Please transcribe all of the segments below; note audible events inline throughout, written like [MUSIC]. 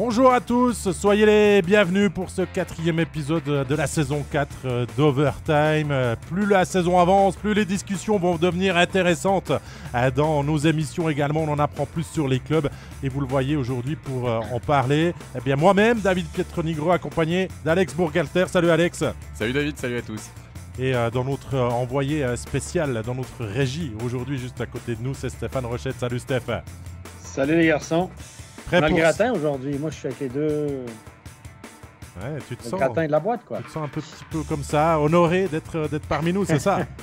Bonjour à tous, soyez les bienvenus pour ce quatrième épisode de la saison 4 euh, d'Overtime. Euh, plus la saison avance, plus les discussions vont devenir intéressantes euh, dans nos émissions également. On en apprend plus sur les clubs et vous le voyez aujourd'hui pour en parler. Eh bien moi-même, David Pietronigro, accompagné d'Alex Bourgalter. Salut Alex. Salut David, salut à tous. Et dans notre envoyé spécial, dans notre régie aujourd'hui, juste à côté de nous, c'est Stéphane Rochette. Salut Stéphane Salut les garçons. Prêt dans aujourd'hui. Moi, je suis avec les deux. Ouais, tu te le sens. gratin de la boîte, quoi. Tu te sens un petit peu comme ça, honoré d'être euh, parmi nous, c'est ça? [LAUGHS]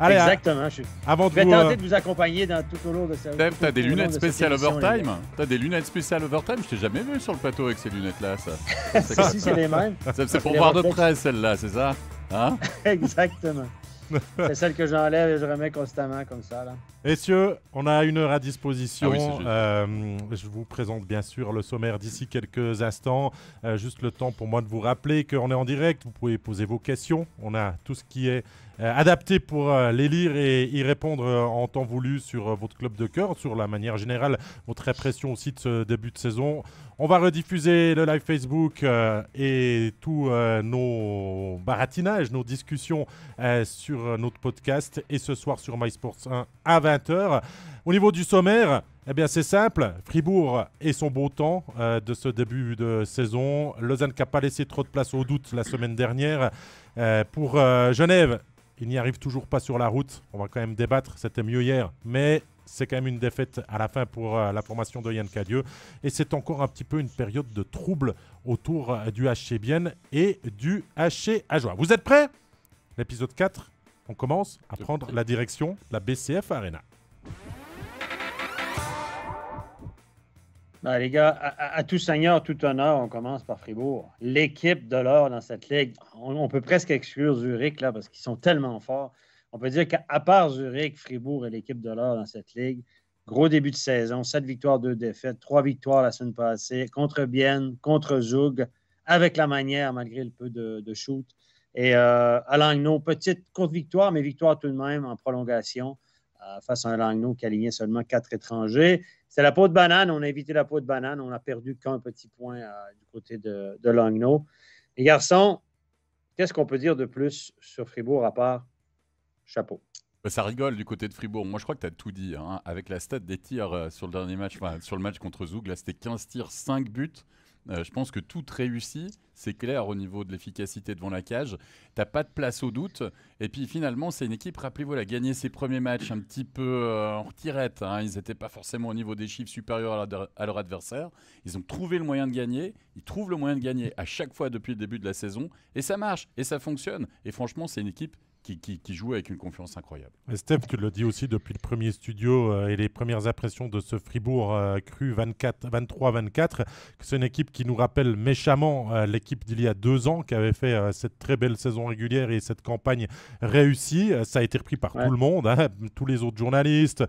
Exactement. Je, avant je vais tenter euh, de vous accompagner dans tout au long de cette. Dave, t'as des lunettes spéciales overtime T'as des lunettes spéciales overtime Je t'ai jamais vu sur le plateau avec ces lunettes-là, ça. c'est [LAUGHS] si, c'est les mêmes. C'est pour voir de près, celle-là, c'est ça hein [LAUGHS] Exactement. [LAUGHS] C'est celle que j'enlève et je remets constamment comme ça. Là. Messieurs, on a une heure à disposition. Ah euh, je vous présente bien sûr le sommaire d'ici quelques instants. Euh, juste le temps pour moi de vous rappeler qu'on est en direct. Vous pouvez poser vos questions. On a tout ce qui est euh, adapté pour les lire et y répondre en temps voulu sur votre club de cœur, sur la manière générale, votre impression aussi de ce début de saison. On va rediffuser le live Facebook euh, et tous euh, nos baratinages, nos discussions euh, sur notre podcast et ce soir sur MySports 1 à 20h. Au niveau du sommaire, eh bien c'est simple, Fribourg et son beau temps de ce début de saison. Lausanne n'a pas laissé trop de place au doute la semaine dernière. pour Genève, il n'y arrive toujours pas sur la route. On va quand même débattre, c'était mieux hier. Mais c'est quand même une défaite à la fin pour euh, la formation de Yann Cadieu. Et c'est encore un petit peu une période de trouble autour euh, du HC Bienne et du HC Ajoie. Vous êtes prêts L'épisode 4, on commence à prendre la direction de la BCF Arena. Ben, les gars, à, tout seigneur, tout honneur, on commence par Fribourg. L'équipe de l'or dans cette ligue, on, on peut presque exclure Zurich là, parce qu'ils sont tellement forts on peut dire qu'à part Zurich, Fribourg et l'équipe de l'or dans cette ligue, gros début de saison, 7 victoires, 2 défaites, 3 victoires la semaine passée, contre Bienne, contre Zoug, avec la manière, malgré le peu de, shoot. Et à euh, Langnau, petite courte victoire, mais victoire tout de même en prolongation euh, face à un Langnau qui alignait seulement quatre étrangers. C'est la peau de banane, on a évité la peau de banane, on n'a perdu qu'un petit point euh, du côté de, de Langnau. Les garçons, qu'est-ce qu'on peut dire de plus sur Fribourg à part Chapeau. Bah, ça rigole du côté de Fribourg. Moi, je crois que tu as tout dit. Hein. Avec la stat des tirs euh, sur le dernier match, sur le match contre Zoug, là, c'était 15 tirs, 5 buts. Euh, je pense que tout réussit, c'est clair au niveau de l'efficacité devant la cage. Tu T'as pas de place au doute. Et puis finalement, c'est une équipe, rappelez-vous, la a gagné ses premiers matchs un petit peu euh, en tirette. Hein. Ils n'étaient pas forcément au niveau des chiffres supérieurs à leur, adversaire. Ils ont trouvé le moyen de gagner. Ils trouvent le moyen de gagner à chaque fois depuis le début de la saison. Et ça marche, et ça fonctionne. Et franchement, c'est une équipe qui, joue avec une confiance incroyable. Et Steph, tu le dis aussi depuis le premier studio euh, et les premières impressions de ce Fribourg euh, cru 23-24, que c'est une équipe qui nous rappelle méchamment euh, l'équipe d'il y a deux ans qui avait fait cette très belle saison régulière et cette campagne réussie. ça a été repris par tout le monde, hein, [LAUGHS] tous les autres journalistes,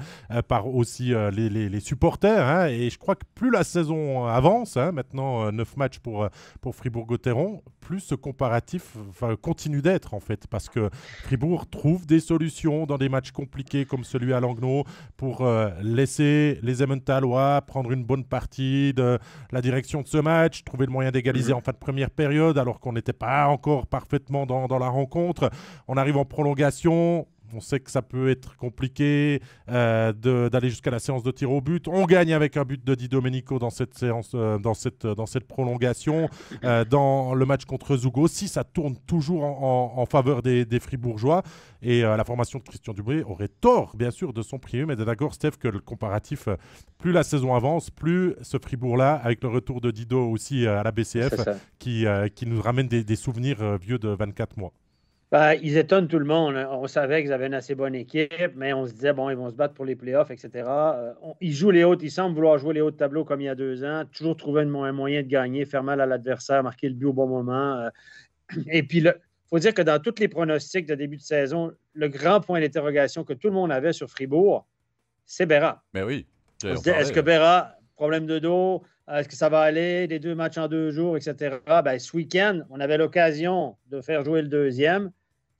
par aussi les, supporters. Hein, et je crois que plus la saison avance, hein, maintenant 9 matchs pour, pour Fribourg-Gotteron, plus ce comparatif continue d'être en fait, parce que Fribourg trouve des solutions dans des matchs compliqués comme celui à Langnau pour euh, laisser les Emmentalois prendre une bonne partie de la direction de ce match, trouver le moyen d'égaliser mhm. en fin de première période alors qu'on n'était pas encore parfaitement dans, dans la rencontre. On arrive en prolongation, on sait que ça peut être compliqué euh, d'aller jusqu'à la séance de tir au but. On gagne avec un but de Dido Domenico dans cette, séance, euh, dans cette, dans cette prolongation. Euh, dans le match contre Zugo, si ça tourne toujours en, faveur des, Fribourgeois. Et la formation de Christian Dubré aurait tort, bien sûr, de son prix. mais d'accord, Steph, que le comparatif, plus la saison avance, plus ce Fribourg-là, avec le retour de Dido aussi à la BCF, qui, nous ramène des souvenirs vieux de 24 mois. Ben, ils étonnent tout le monde. Hein. On savait qu'ils avaient une assez bonne équipe, mais on se disait, bon, ils vont se battre pour les playoffs, etc. Euh, ils jouent les hautes, ils semblent vouloir jouer les hauts tableaux comme il y a deux ans, toujours trouver un moyen de gagner, faire mal à l'adversaire, marquer le but au bon moment. Euh. [CLEARS THROAT] Et puis, il faut dire que dans tous les pronostics de début de saison, le grand point d'interrogation que tout le monde avait sur Fribourg, c'est Béra. Mais ben oui. Est-ce que Béra, problème de dos, est-ce que ça va aller, les deux matchs en deux jours, etc. Ben, ce week-end, on avait l'occasion de faire jouer le deuxième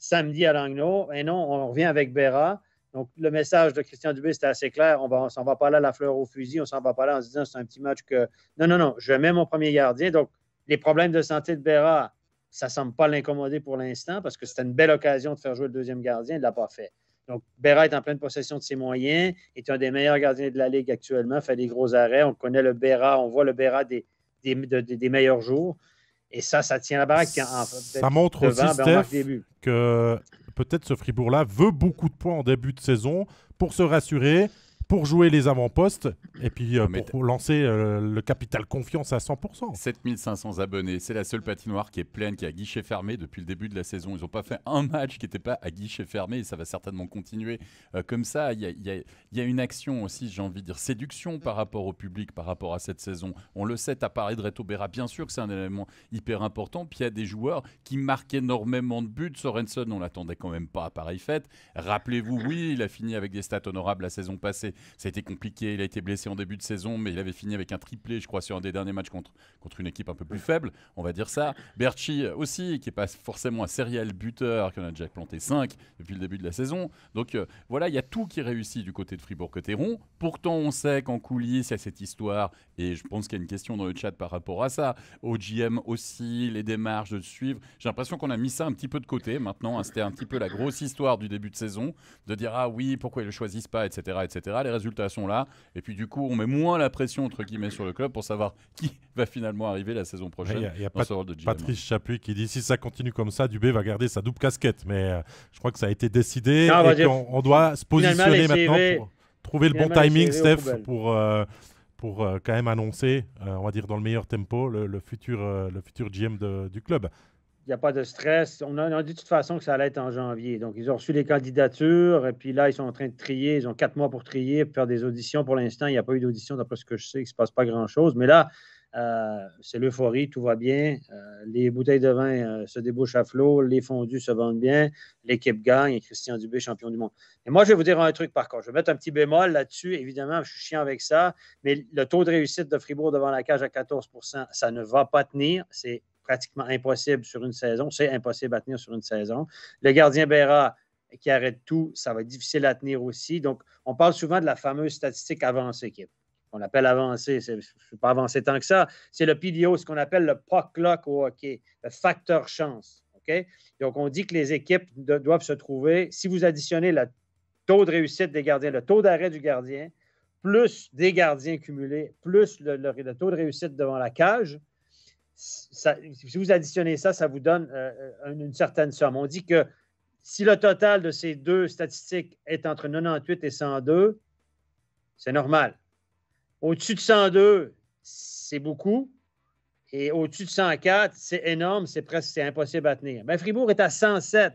samedi à Langnau. Et non, on revient avec Bera. Donc, le message de Christian Dubé, c'était assez clair. On ne s'en va pas là la fleur au fusil. On ne s'en va pas là en se disant c'est un petit match que. Non, non, non. Je mets mon premier gardien. Donc, les problèmes de santé de Bera, ça ne semble pas l'incommoder pour l'instant parce que c'était une belle occasion de faire jouer le deuxième gardien. Il ne l'a pas fait. Donc, Béra est en pleine possession de ses moyens, est un des meilleurs gardiens de la Ligue actuellement, fait des gros arrêts. On connaît le Béra, on voit le Béra des meilleurs jours. Et ça, ça tient la baraque. ça montre aussi, que peut-être ce Fribourg-là veut beaucoup de points en début de saison pour se rassurer pour jouer les avant-postes et puis euh, pour lancer euh, le capital confiance à 100%. 7500 abonnés, c'est la seule patinoire qui est pleine, qui est à guichet fermé depuis le début de la saison. Ils n'ont pas fait un match qui n'était pas à guichet fermé et ça va certainement continuer euh, comme ça. Il y a, une action aussi, j'ai envie de dire, séduction par rapport au public, par rapport à cette saison. On le sait, à Paris de Reto bien sûr que c'est un élément hyper important. Puis il y a des joueurs qui marquent énormément de buts. Sorensen, on l'attendait quand même pas à pareille fête. Rappelez-vous, oui, il a fini avec des stats honorables la saison passée ça a été compliqué. Il a été blessé en début de saison, mais il avait fini avec un triplé, je crois, sur un des derniers matchs contre, contre une équipe un peu plus faible, on va dire ça. Berchi aussi, qui n'est pas forcément un serial buteur, qui a déjà planté 5 depuis le début de la saison. Donc euh, voilà, il y a tout qui réussit du côté de Fribourg-Cotteron. Pourtant, on sait qu'en coulisses, il y a cette histoire, et je pense qu'il y a une question dans le chat par rapport à ça. OGM aussi, les démarches de suivre. J'ai l'impression qu'on a mis ça un petit peu de côté maintenant. Hein. C'était un petit peu la grosse histoire du début de saison, de dire ah oui, pourquoi ils ne le choisissent pas, etc. etc les résultats sont là. Et puis du coup, on met moins la pression entre guillemets sur le club pour savoir [LAUGHS] qui va finalement arriver la saison prochaine. Il y a, y a de Patrice Chapuis qui dit si ça continue comme ça, Dubé va garder sa double casquette. Mais euh, je crois que ça a été décidé ah, et on, doit se positionner maintenant pour trouver le bon timing, Steph, pour. Euh, pour euh, quand même annoncer, on va dire dans le meilleur tempo, le, futur, le futur GM du club. Il n'y a pas de stress. On a, dit de toute façon que ça allait être en janvier. Donc, ils ont reçu les candidatures et puis là, ils sont en train de trier. Ils ont quatre mois pour trier, faire des auditions. Pour l'instant, il n'y a pas eu d'audition, d'après ce que je sais, il ne se passe pas grand-chose. Mais là, euh, c'est l'euphorie, tout va bien. Euh, les bouteilles de vin euh, se débouchent à flot, les fondus se vendent bien, l'équipe gagne et Christian Dubé, champion du monde. Et moi, je vais vous dire un truc par contre. Je vais mettre un petit bémol là-dessus. Évidemment, je suis chiant avec ça, mais le taux de réussite de Fribourg devant la cage à 14 ça ne va pas tenir. C'est pratiquement impossible sur une saison. C'est impossible à tenir sur une saison. Le gardien Béra qui arrête tout, ça va être difficile à tenir aussi. Donc, on parle souvent de la fameuse statistique avancée équipe qu'on appelle avancée. C'est pas avancé tant que ça. C'est le PDO, ce qu'on appelle le puck luck, au hockey, le facteur chance. Donc, on dit que les équipes doivent se trouver, si vous additionnez le taux de réussite des gardiens, le taux d'arrêt du gardien, plus des gardiens cumulés, plus le, taux de réussite devant la cage, si vous additionnez ça, ça vous donne euh, euh, une, certaine somme. On dit que si le total de ces deux statistiques est entre 98 et 102, c'est normal. Au-dessus de 102, c'est beaucoup. Et au-dessus de 104, c'est énorme, c'est presque impossible à tenir. Mais ben, Fribourg est à 107.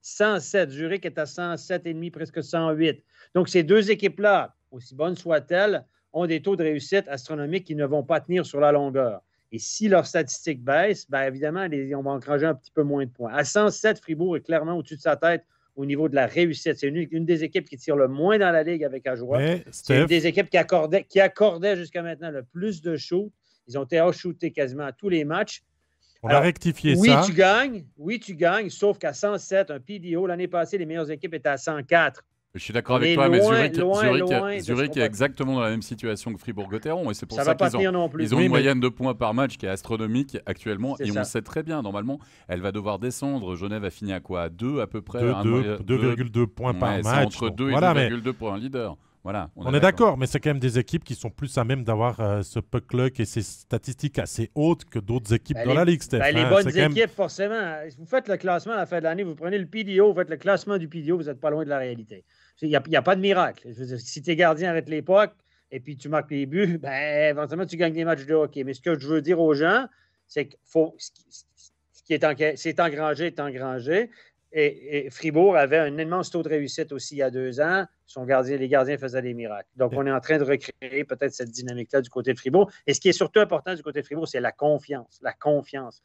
107. Zurich est à 107,5, presque 108. Donc, ces deux équipes-là, aussi bonnes soient-elles, ont des taux de réussite astronomiques qui ne vont pas tenir sur la longueur. Et si leurs statistiques baisse, bien évidemment, on va engranger un petit peu moins de points. À 107, Fribourg est clairement au-dessus de sa tête au niveau de la réussite. C'est une, des équipes qui tire le moins dans la ligue avec Ajoie. C'est une des équipes qui accordait, jusqu'à maintenant le plus de shoots. Ils ont été shootés quasiment à tous les matchs. On a rectifié ça. Oui, tu gagnes. Oui, tu gagnes. Sauf qu'à 107, un PDO, l'année passée, les meilleures équipes étaient à 104. Je suis d'accord avec toi, mais Zurich, est exactement dans la même situation que Fribourg-Gotteron. Et c'est pour ça, qu'ils ont, ils ont une moyenne de points par match qui est astronomique actuellement. et on sait très bien, normalement, elle va devoir descendre. Genève a fini à quoi À 2 à peu près 2,2 hein, points par match. entre 2 et 2,2 points pour un leader on, est d'accord, mais c'est quand même des équipes qui sont plus à même d'avoir euh, ce puck luck et ces statistiques assez hautes que d'autres équipes ben, dans la Ligue, Steph. Ben, les bonnes équipes, forcément. Vous faites le classement à la fin de l'année, vous prenez le PDO, vous faites le classement du PDO, vous n'êtes pas loin de la réalité. Il n'y a, pas de miracle. si tu es gardien avec l'époque et puis tu marques les buts, [LAUGHS] ben, éventuellement, tu gagnes des matchs de hockey. Mais ce que je veux dire aux gens, c'est que faut. Ce qui est, engrangé est engrangé et, Fribourg avait un immense taux de réussite aussi il y a deux ans. Son gardien, les gardiens faisaient des miracles. Donc, on est en train de recréer peut-être cette dynamique-là du côté de Fribourg. Et ce qui est surtout important du côté de Fribourg, c'est la confiance. La confiance.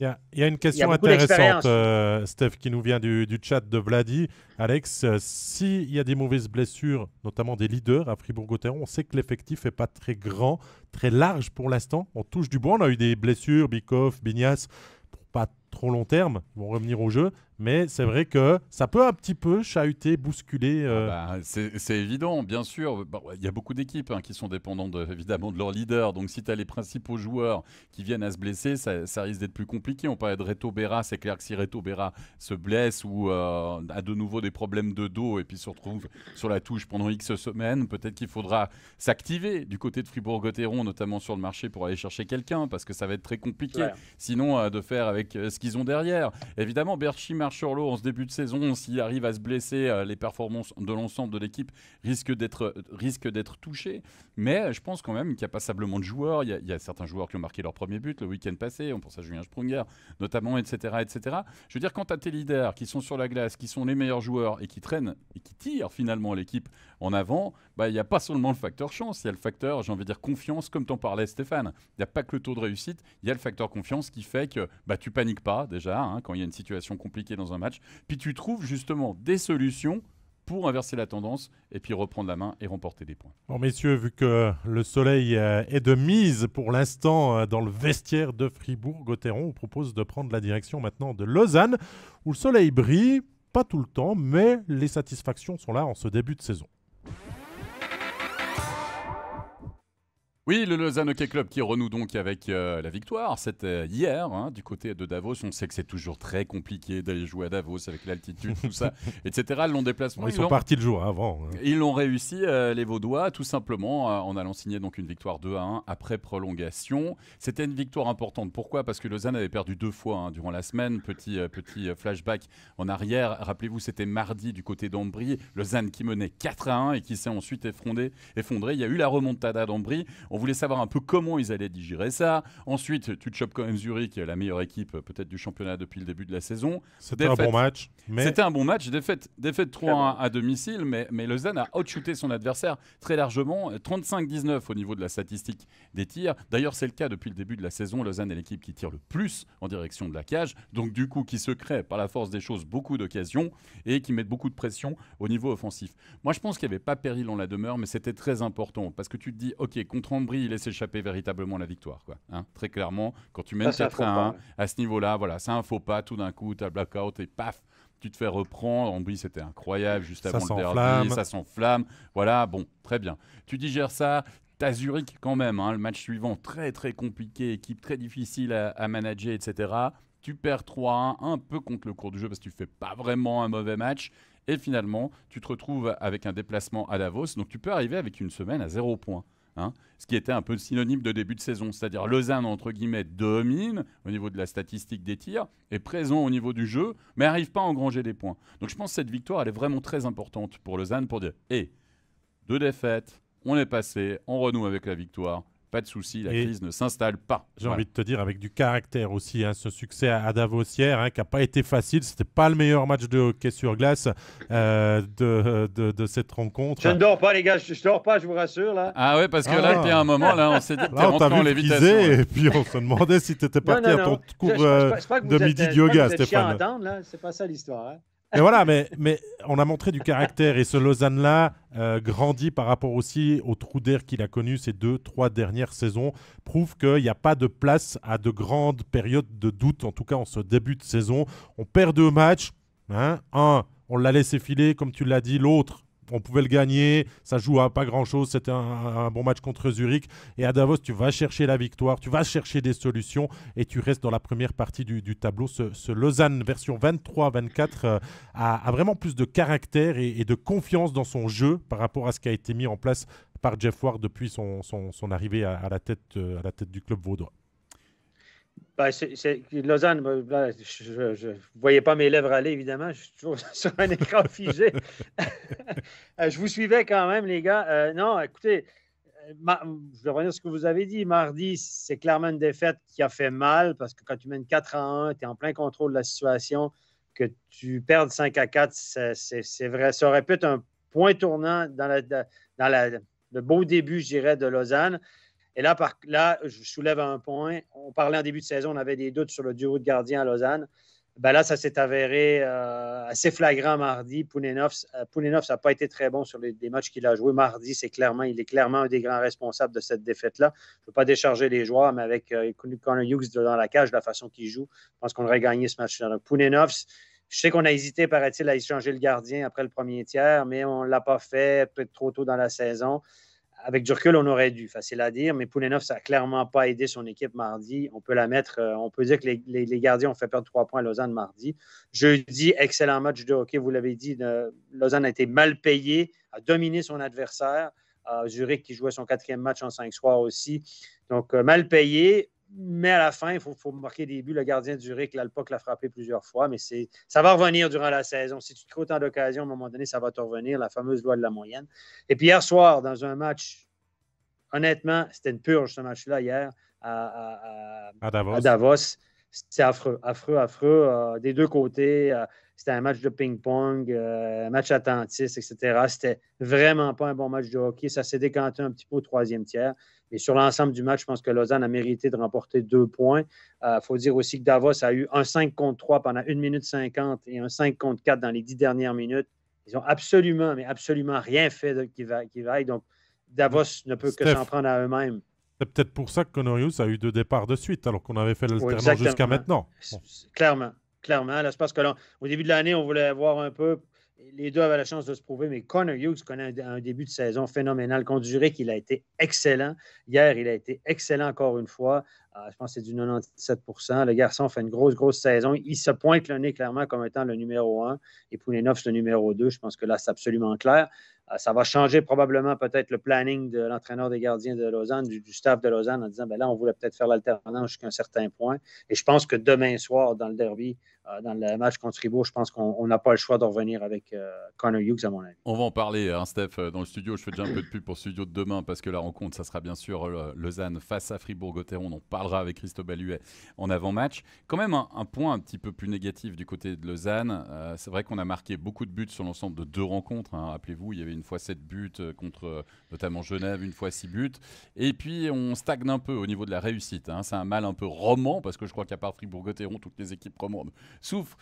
Il y, a, une question intéressante, euh, Steph, qui nous vient du, chat de Vladi. Alex, euh, s'il y a des mauvaises blessures, notamment des leaders à Fribourg-Gotteron, on sait que l'effectif n'est pas très grand, très large pour l'instant. On touche du bois, on a eu des blessures, Bikoff, Bignas, pour pas trop long terme, ils vont revenir au jeu. Mais c'est vrai que ça peut un petit peu chahuter, bousculer. Euh, ah bah, c'est évident, bien sûr. Il y a beaucoup d'équipes hein, qui sont dépendantes évidemment de leur leader. Donc si tu as les principaux joueurs qui viennent à se blesser, ça, risque d'être plus compliqué. On parlait de Reto Berra. C'est clair que si Reto Berra se blesse ou euh, a de nouveau des problèmes de dos et puis se retrouve sur la touche pendant X semaines, peut-être qu'il faudra s'activer du côté de Fribourg-Gotteron, notamment sur le marché, pour aller chercher quelqu'un parce que ça va être très compliqué. Sinon, euh, de faire avec ce qui ont derrière. Évidemment, Berchi marche sur l'eau en ce début de saison. S'il arrive à se blesser, euh, les performances de l'ensemble de l'équipe risquent d'être euh, risquent d'être touchées. Mais je pense quand même qu'il y a passablement de joueurs. Il y a, certains joueurs qui ont marqué leur premier but le week-end passé. On pense à Julien Sprunger, notamment, etc., etc. Je veux dire, quand as tes leaders qui sont sur la glace, qui sont les meilleurs joueurs et qui traînent et qui tirent finalement l'équipe en avant, bah, il n'y a pas seulement le facteur chance, il y a le facteur, j'ai envie de dire, confiance, comme t'en parlais Stéphane. Il n'y a pas que le taux de réussite, il y a le facteur confiance qui fait que bah, tu paniques pas déjà hein, quand il y a une situation compliquée dans un match, puis tu trouves justement des solutions pour inverser la tendance et puis reprendre la main et remporter des points. Bon messieurs, vu que le soleil euh, est de mise pour l'instant euh, dans le vestiaire de Fribourg-Gotteron, on propose de prendre la direction maintenant de Lausanne où le soleil brille, pas tout le temps, mais les satisfactions sont là en ce début de saison. Oui, le Lausanne Hockey Club qui renoue donc avec euh, la victoire. C'était euh, hier hein, du côté de Davos. On sait que c'est toujours très compliqué d'aller jouer à Davos avec l'altitude, tout ça, [LAUGHS] etc. Long déplacement. ils, sont partis le jour avant. Hein. Ils l'ont réussi, euh, les Vaudois, tout simplement en allant signer donc une victoire 2 à 1 après prolongation. C'était une victoire importante. Pourquoi Parce que Lausanne avait perdu deux fois hein, durant la semaine. Petit, petit flashback en arrière. Rappelez-vous, c'était mardi du côté d'Ambry. Lausanne qui menait 4 à 1 et qui s'est ensuite effondré, effondré. Il y a eu la remontada d'Ambry. On voulait savoir un peu comment ils allaient digérer ça. Ensuite, tu te chopes quand même Zurich, la meilleure équipe euh, peut-être du championnat depuis le début de la saison. C'était un bon match. Mais... C'était un bon match, défaite, défaite 3-1 à domicile, mais, mais Lausanne a outshooté son adversaire très largement, 35-19 euh, au niveau de la statistique des tirs. D'ailleurs, c'est le cas depuis le début de la saison. Lausanne est l'équipe qui tire le plus en direction de la cage, donc du coup qui se crée par la force des choses beaucoup d'occasions et qui met beaucoup de pression au niveau offensif. Moi, je pense qu'il n'y avait pas péril en la demeure, mais c'était très important parce que tu te dis, ok, contre Ambry, il laisse échapper véritablement la victoire. Quoi, hein. Très clairement, quand tu mènes 4 à 1, à ce niveau-là, voilà, c'est un faux pas, tout d'un coup, tu as blackout et paf, tu te fais reprendre. Ambry, c'était incroyable, juste avant ça le derby, ça s'enflamme. Voilà, bon, très bien. Tu digères ça, T'as Zurich quand même, hein, le match suivant très très compliqué, équipe très difficile à, manager, etc. Tu perds 3-1, un peu contre le cours du jeu parce que tu fais pas vraiment un mauvais match. Et finalement, tu te retrouves avec un déplacement à Davos. Donc tu peux arriver avec une semaine à 0 points. Hein, ce qui était un peu synonyme de début de saison, c'est-à-dire Lausanne, entre guillemets, domine au niveau de la statistique des tirs, est présent au niveau du jeu, mais n'arrive pas à engranger des points. Donc je pense que cette victoire, elle est vraiment très importante pour Lausanne pour dire, hé, deux défaites, on est passé, on renoue avec la victoire, pas de souci, la crise ne s'installe pas. J'ai envie de te dire, avec du caractère aussi, hein, ce succès à, Davos Davosière, hein, qui n'a pas été facile, c'était pas le meilleur match de hockey sur glace euh, de, cette rencontre. Je ne dors pas, les gars, je ne dors pas, je vous rassure. Là. Ah ouais, parce que ah. il y a un moment, là, on s'est dit, t'es rentré en Et puis on se demandait si tu étais parti à ton cours euh, de midi de yoga, Stéphane. C'est pas ça l'histoire. Hein mais voilà, mais, mais on a montré du caractère et ce Lausanne-là euh, grandit par rapport aussi au trou d'air qu'il a connu ces deux, trois dernières saisons, prouve qu'il n'y a pas de place à de grandes périodes de doute, en tout cas en ce début de saison. On perd deux matchs. Hein, un, on l'a laissé filer, comme tu l'as dit, l'autre, on pouvait le gagner, ça joue à pas grand-chose, c'était un, bon match contre Zurich. Et à Davos, tu vas chercher la victoire, tu vas chercher des solutions et tu restes dans la première partie du, tableau. Ce, Lausanne version 23-24 euh, a, vraiment plus de caractère et, de confiance dans son jeu par rapport à ce qui a été mis en place par Jeff Ward depuis son, arrivée euh, à la tête du club vaudois. Ben, Lausanne, ben, ben, je ne voyais pas mes lèvres aller, évidemment. Je suis toujours [LAUGHS] sur un écran figé. [LAUGHS] Euh, je vous suivais quand même, les gars. Euh, non, écoutez, euh, je vais revenir sur ce que vous avez dit. Mardi, c'est clairement une défaite qui a fait mal parce que quand tu mènes 4 à 1, tu es en plein contrôle de la situation. Que tu perdes 5 à 4, c'est vrai. Ça aurait pu être un point tournant dans, le beau début, je dirais, de Lausanne. Et là, là, je soulève un point. On parlait en début de saison, on avait des doutes sur le duo de gardien à Lausanne. Ben là, ça s'est avéré euh, assez flagrant mardi. Pounenoff ça n'a pas été très bon sur les, matchs qu'il a joués. Mardi, c'est clairement, il est clairement un des grands responsables de cette défaite-là. Je ne veux pas décharger les joueurs, mais avec euh, Connor Hughes dans la cage, de la façon qu'il joue, je pense qu'on aurait gagné ce match-là. je sais qu'on a hésité, paraît-il, à échanger le gardien après le premier tiers, mais on ne l'a pas fait, peut-être trop tôt dans la saison avec du on aurait dû, facile à dire, mais Poulenov, ça n'a clairement pas aidé son équipe mardi. On peut la mettre, euh, on peut dire que les, gardiens ont fait perdre trois points à Lausanne mardi. Jeudi, excellent match de hockey, vous l'avez dit, Lausanne a été mal payée, a dominé son adversaire. à euh, Zurich qui jouait son quatrième match en cinq soirs aussi. Donc, euh, mal payé, mais à la fin, il faut, marquer des buts. Le gardien du RIC, l'Alpoc l'a frappé plusieurs fois, mais ça va revenir durant la saison. Si tu te crées autant d'occasions, à un moment donné, ça va te revenir, la fameuse loi de la moyenne. Et puis hier soir, dans un match, honnêtement, c'était une purge ce match-là hier à, Davos. C'était affreux, affreux, affreux euh, des deux côtés. Euh, c'était un match de ping-pong, un euh, match attentiste, etc. C'était vraiment pas un bon match de hockey. Ça s'est décanté un petit peu au troisième tiers. Mais sur l'ensemble du match, je pense que Lausanne a mérité de remporter deux points. Il euh, faut dire aussi que Davos a eu un 5 contre 3 pendant 1 minute 50 et un 5 contre 4 dans les dix dernières minutes. Ils n'ont absolument, mais absolument rien fait qui, va, vaille. Donc, Davos ne peut que s'en prendre à eux-mêmes. C'est peut-être pour ça que Conorius a eu deux départs de suite, alors qu'on avait fait l'alternance jusqu'à maintenant. Clairement, clairement. c'est parce que au début de l'année, on voulait avoir un peu. Les deux avaient la chance de se prouver, mais Connor Hughes connaît un, début de saison phénoménal. dirait qu'il a été excellent. Hier, il a été excellent encore une fois. Ah, je pense que c'est du 97 Le garçon fait une grosse, grosse saison. Il se pointe le nez clairement comme étant le numéro 1 et Poulinov, c'est le numéro 2. Je pense que là, c'est absolument clair. Ah, ça va changer probablement peut-être le planning de l'entraîneur des gardiens de Lausanne, du, staff de Lausanne, en disant ben là, on voulait peut-être faire l'alternance jusqu'à un certain point. Et je pense que demain soir, dans le derby, euh, dans le match contre Fribourg, je pense qu'on n'a pas le choix de revenir avec Conor euh, Connor Hughes, à mon avis. On va en parler, hein, Steph, euh, dans le studio. Je fais déjà un peu de pub pour le studio de demain parce que la rencontre, ça sera bien sûr Lausanne face à Fribourg-Gotteron. On parle avec Christophe Baluet en avant-match. Quand même un, point un petit peu plus négatif du côté de Lausanne. Euh, c'est vrai qu'on a marqué beaucoup de buts sur l'ensemble de deux rencontres. Hein, rappelez-vous, il y avait une fois sept buts euh, contre euh, notamment Genève, une fois six buts. Et puis on stagne un peu au niveau de la réussite. Hein. C'est un mal un peu roman parce que je crois qu'à part Fribourg-Gotteron, toutes les équipes romandes souffrent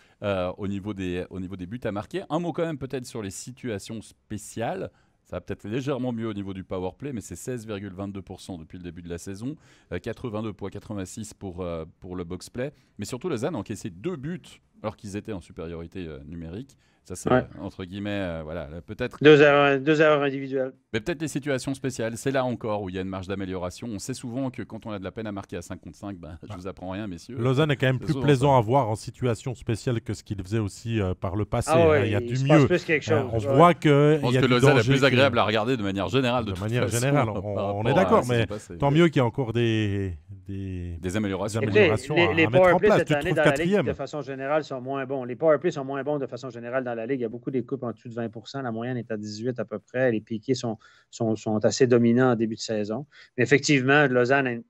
au, niveau des, au niveau des buts à marquer. Un mot quand même peut-être sur les situations spéciales. Ça a peut-être légèrement mieux au niveau du power play, mais c'est 16,22% depuis le début de la saison. 82 points 86 pour, euh, pour le box play. Mais surtout, Lausanne a encaissé deux buts alors qu'ils étaient en supériorité euh, numérique. Ça, c'est euh, entre guillemets, euh, voilà, peut-être. Deux erreurs, deux erreurs individuelles. Mais peut-être les situations spéciales, c'est là encore où il y a une marge d'amélioration. On sait souvent que quand on a de la peine à marquer à 5 contre 5, ben, je vous apprends rien, messieurs. Lausanne est quand même plus plaisant à voir en situation spéciale que ce qu'il faisait aussi euh, par le passé. Ah hein. il y a du mieux. on voit que. Je pense que est plus agréable à regarder de manière générale. De, manière générale, on, est d'accord, mais tant mieux qu'il y a encore des, des, améliorations, les, à, les, De façon générale, sont moins bons. Les powerplay sont moins bons de façon générale la Ligue, il y a beaucoup des coupes en dessous de 20 La moyenne est à 18 à peu près. Les piquets sont, assez dominants en début de saison. Mais effectivement, Lausanne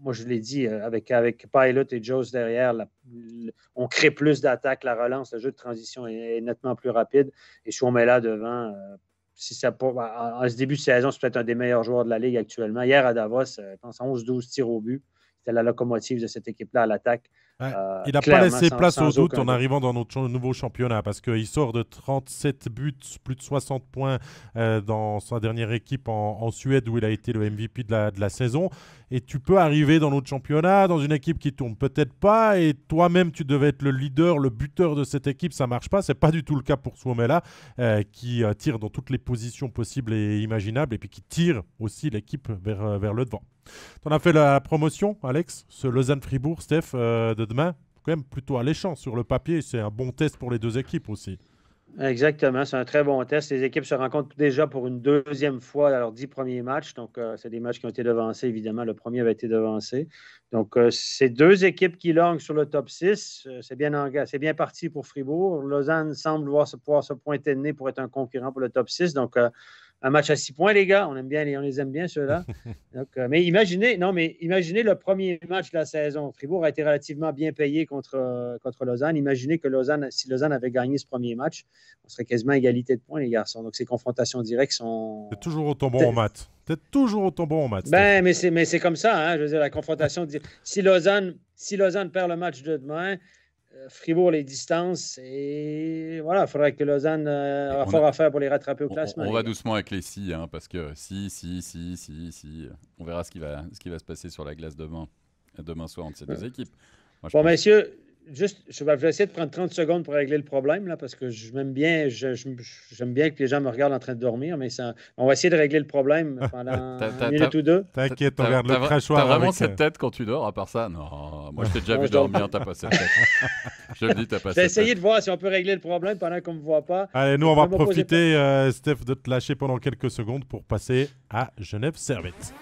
moi je l'ai dit, euh, avec, avec Pilot et Jones derrière, on crée plus d'attaques, la relance, le jeu de transition est, nettement plus rapide. Et si devant, euh, si ça, bah, en, ce début de saison, c'est peut-être un des meilleurs joueurs de la Ligue actuellement. Hier à Davos, 11-12 euh, tirs au but. C'était la locomotive de cette équipe-là à l'attaque. Euh, il n'a pas laissé place aux doutes en arrivant dans notre nouveau championnat parce qu'il sort de 37 buts, plus de 60 points euh, dans sa dernière équipe en, Suède où il a été le MVP de la, saison. Et tu peux arriver dans notre championnat, dans une équipe qui tourne peut-être pas, et toi-même tu devais être le leader, le buteur de cette équipe, ça marche pas. C'est pas du tout le cas pour Suomela euh, qui tire dans toutes les positions possibles et imaginables et puis qui tire aussi l'équipe vers le devant en as fait la promotion, Alex, ce Lausanne-Fribourg, Steph, euh, de demain. Quand même plutôt alléchant sur le papier. C'est un bon test pour les deux équipes aussi. Exactement, c'est un très bon test. Les équipes se rencontrent déjà pour une deuxième fois dans leurs dix premiers matchs. Donc, euh, c'est des matchs qui ont été devancés, évidemment. Le premier avait été devancé. Donc, euh, c'est deux équipes qui languent sur le top 6. C'est bien, c'est bien parti pour Fribourg. Lausanne semble voir se, pouvoir se pointer le nez pour être un concurrent pour le top 6. Donc, un match à six points, les gars. On aime bien, on les aime bien, ceux-là. [LAUGHS] Donc, euh, mais imaginez, non, mais imaginez le premier match de la saison. Fribourg a été relativement bien payé contre, euh, contre Lausanne. Imaginez que Lausanne, si Lausanne avait gagné ce premier match, on serait quasiment à égalité de points, les garçons. Donc, ces confrontations directes sont. toujours au tombeau en maths. T'es toujours au tombeau en maths. Ben, mais c'est, mais c'est comme ça. Hein. je veux dire, la confrontation. [LAUGHS] Si Lausanne, si Lausanne perd le match de demain, euh, Fribourg, les distances, et voilà, il faudrait que Lausanne euh, a fort à faire pour les rattraper au classement. On, va doucement avec les si, hein, parce que si, si, si, si, si, on verra ce qui va, ce qui va se passer sur la glace demain, demain soir entre ces deux équipes. bon, messieurs, juste, je vais essayer de prendre 30 secondes pour régler le problème, là, parce que je m'aime bien, j'aime bien que les gens me regardent en train de dormir, mais ça, on va essayer de régler le problème [LAUGHS] pendant une minute ou deux. T'inquiète, on regarde le crachoir. T'as vraiment cette euh, tête quand tu dors, à part ça Non, moi je t'ai déjà vu dormir, t'as pas cette tête. [LAUGHS] je essayé de voir si on peut régler le problème pendant qu'on me voit pas. Allez, nous, on, va profiter, euh, Steph, de te lâcher pendant quelques secondes pour passer à Genève Servette.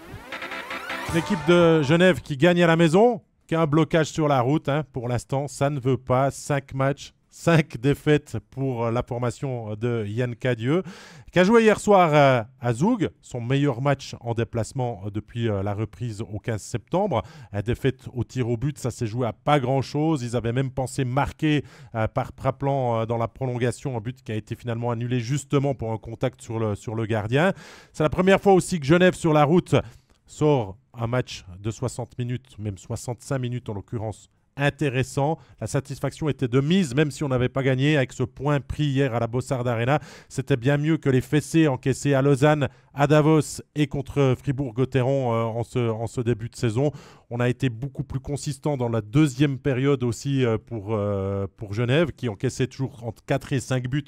L'équipe de Genève qui gagne à la maison, un blocage sur la route. Hein. Pour l'instant, ça ne veut pas. Cinq matchs, cinq défaites pour euh, la formation de Yann Cadieux, qui a joué hier soir euh, à Zoug, son meilleur match en déplacement euh, depuis la reprise au 15 septembre. La défaite au tir au but, ça s'est joué à pas grand-chose. Ils avaient même pensé marquer par Praplan dans la prolongation, un but qui a été finalement annulé justement pour un contact sur le, sur le gardien. C'est la première fois aussi que Genève sur la route sort un match de 60 minutes, même 65 minutes en l'occurrence, intéressant. La satisfaction était de mise, même si on n'avait pas gagné avec ce point pris hier à la Bossard Arena. C'était bien mieux que les fessés encaissés à Lausanne, à Davos et contre Fribourg-Gotteron euh, en, ce, début de saison. On a été beaucoup plus consistant dans la deuxième période aussi euh, euh, pour, Genève, qui encaissait toujours entre 4 et 5 buts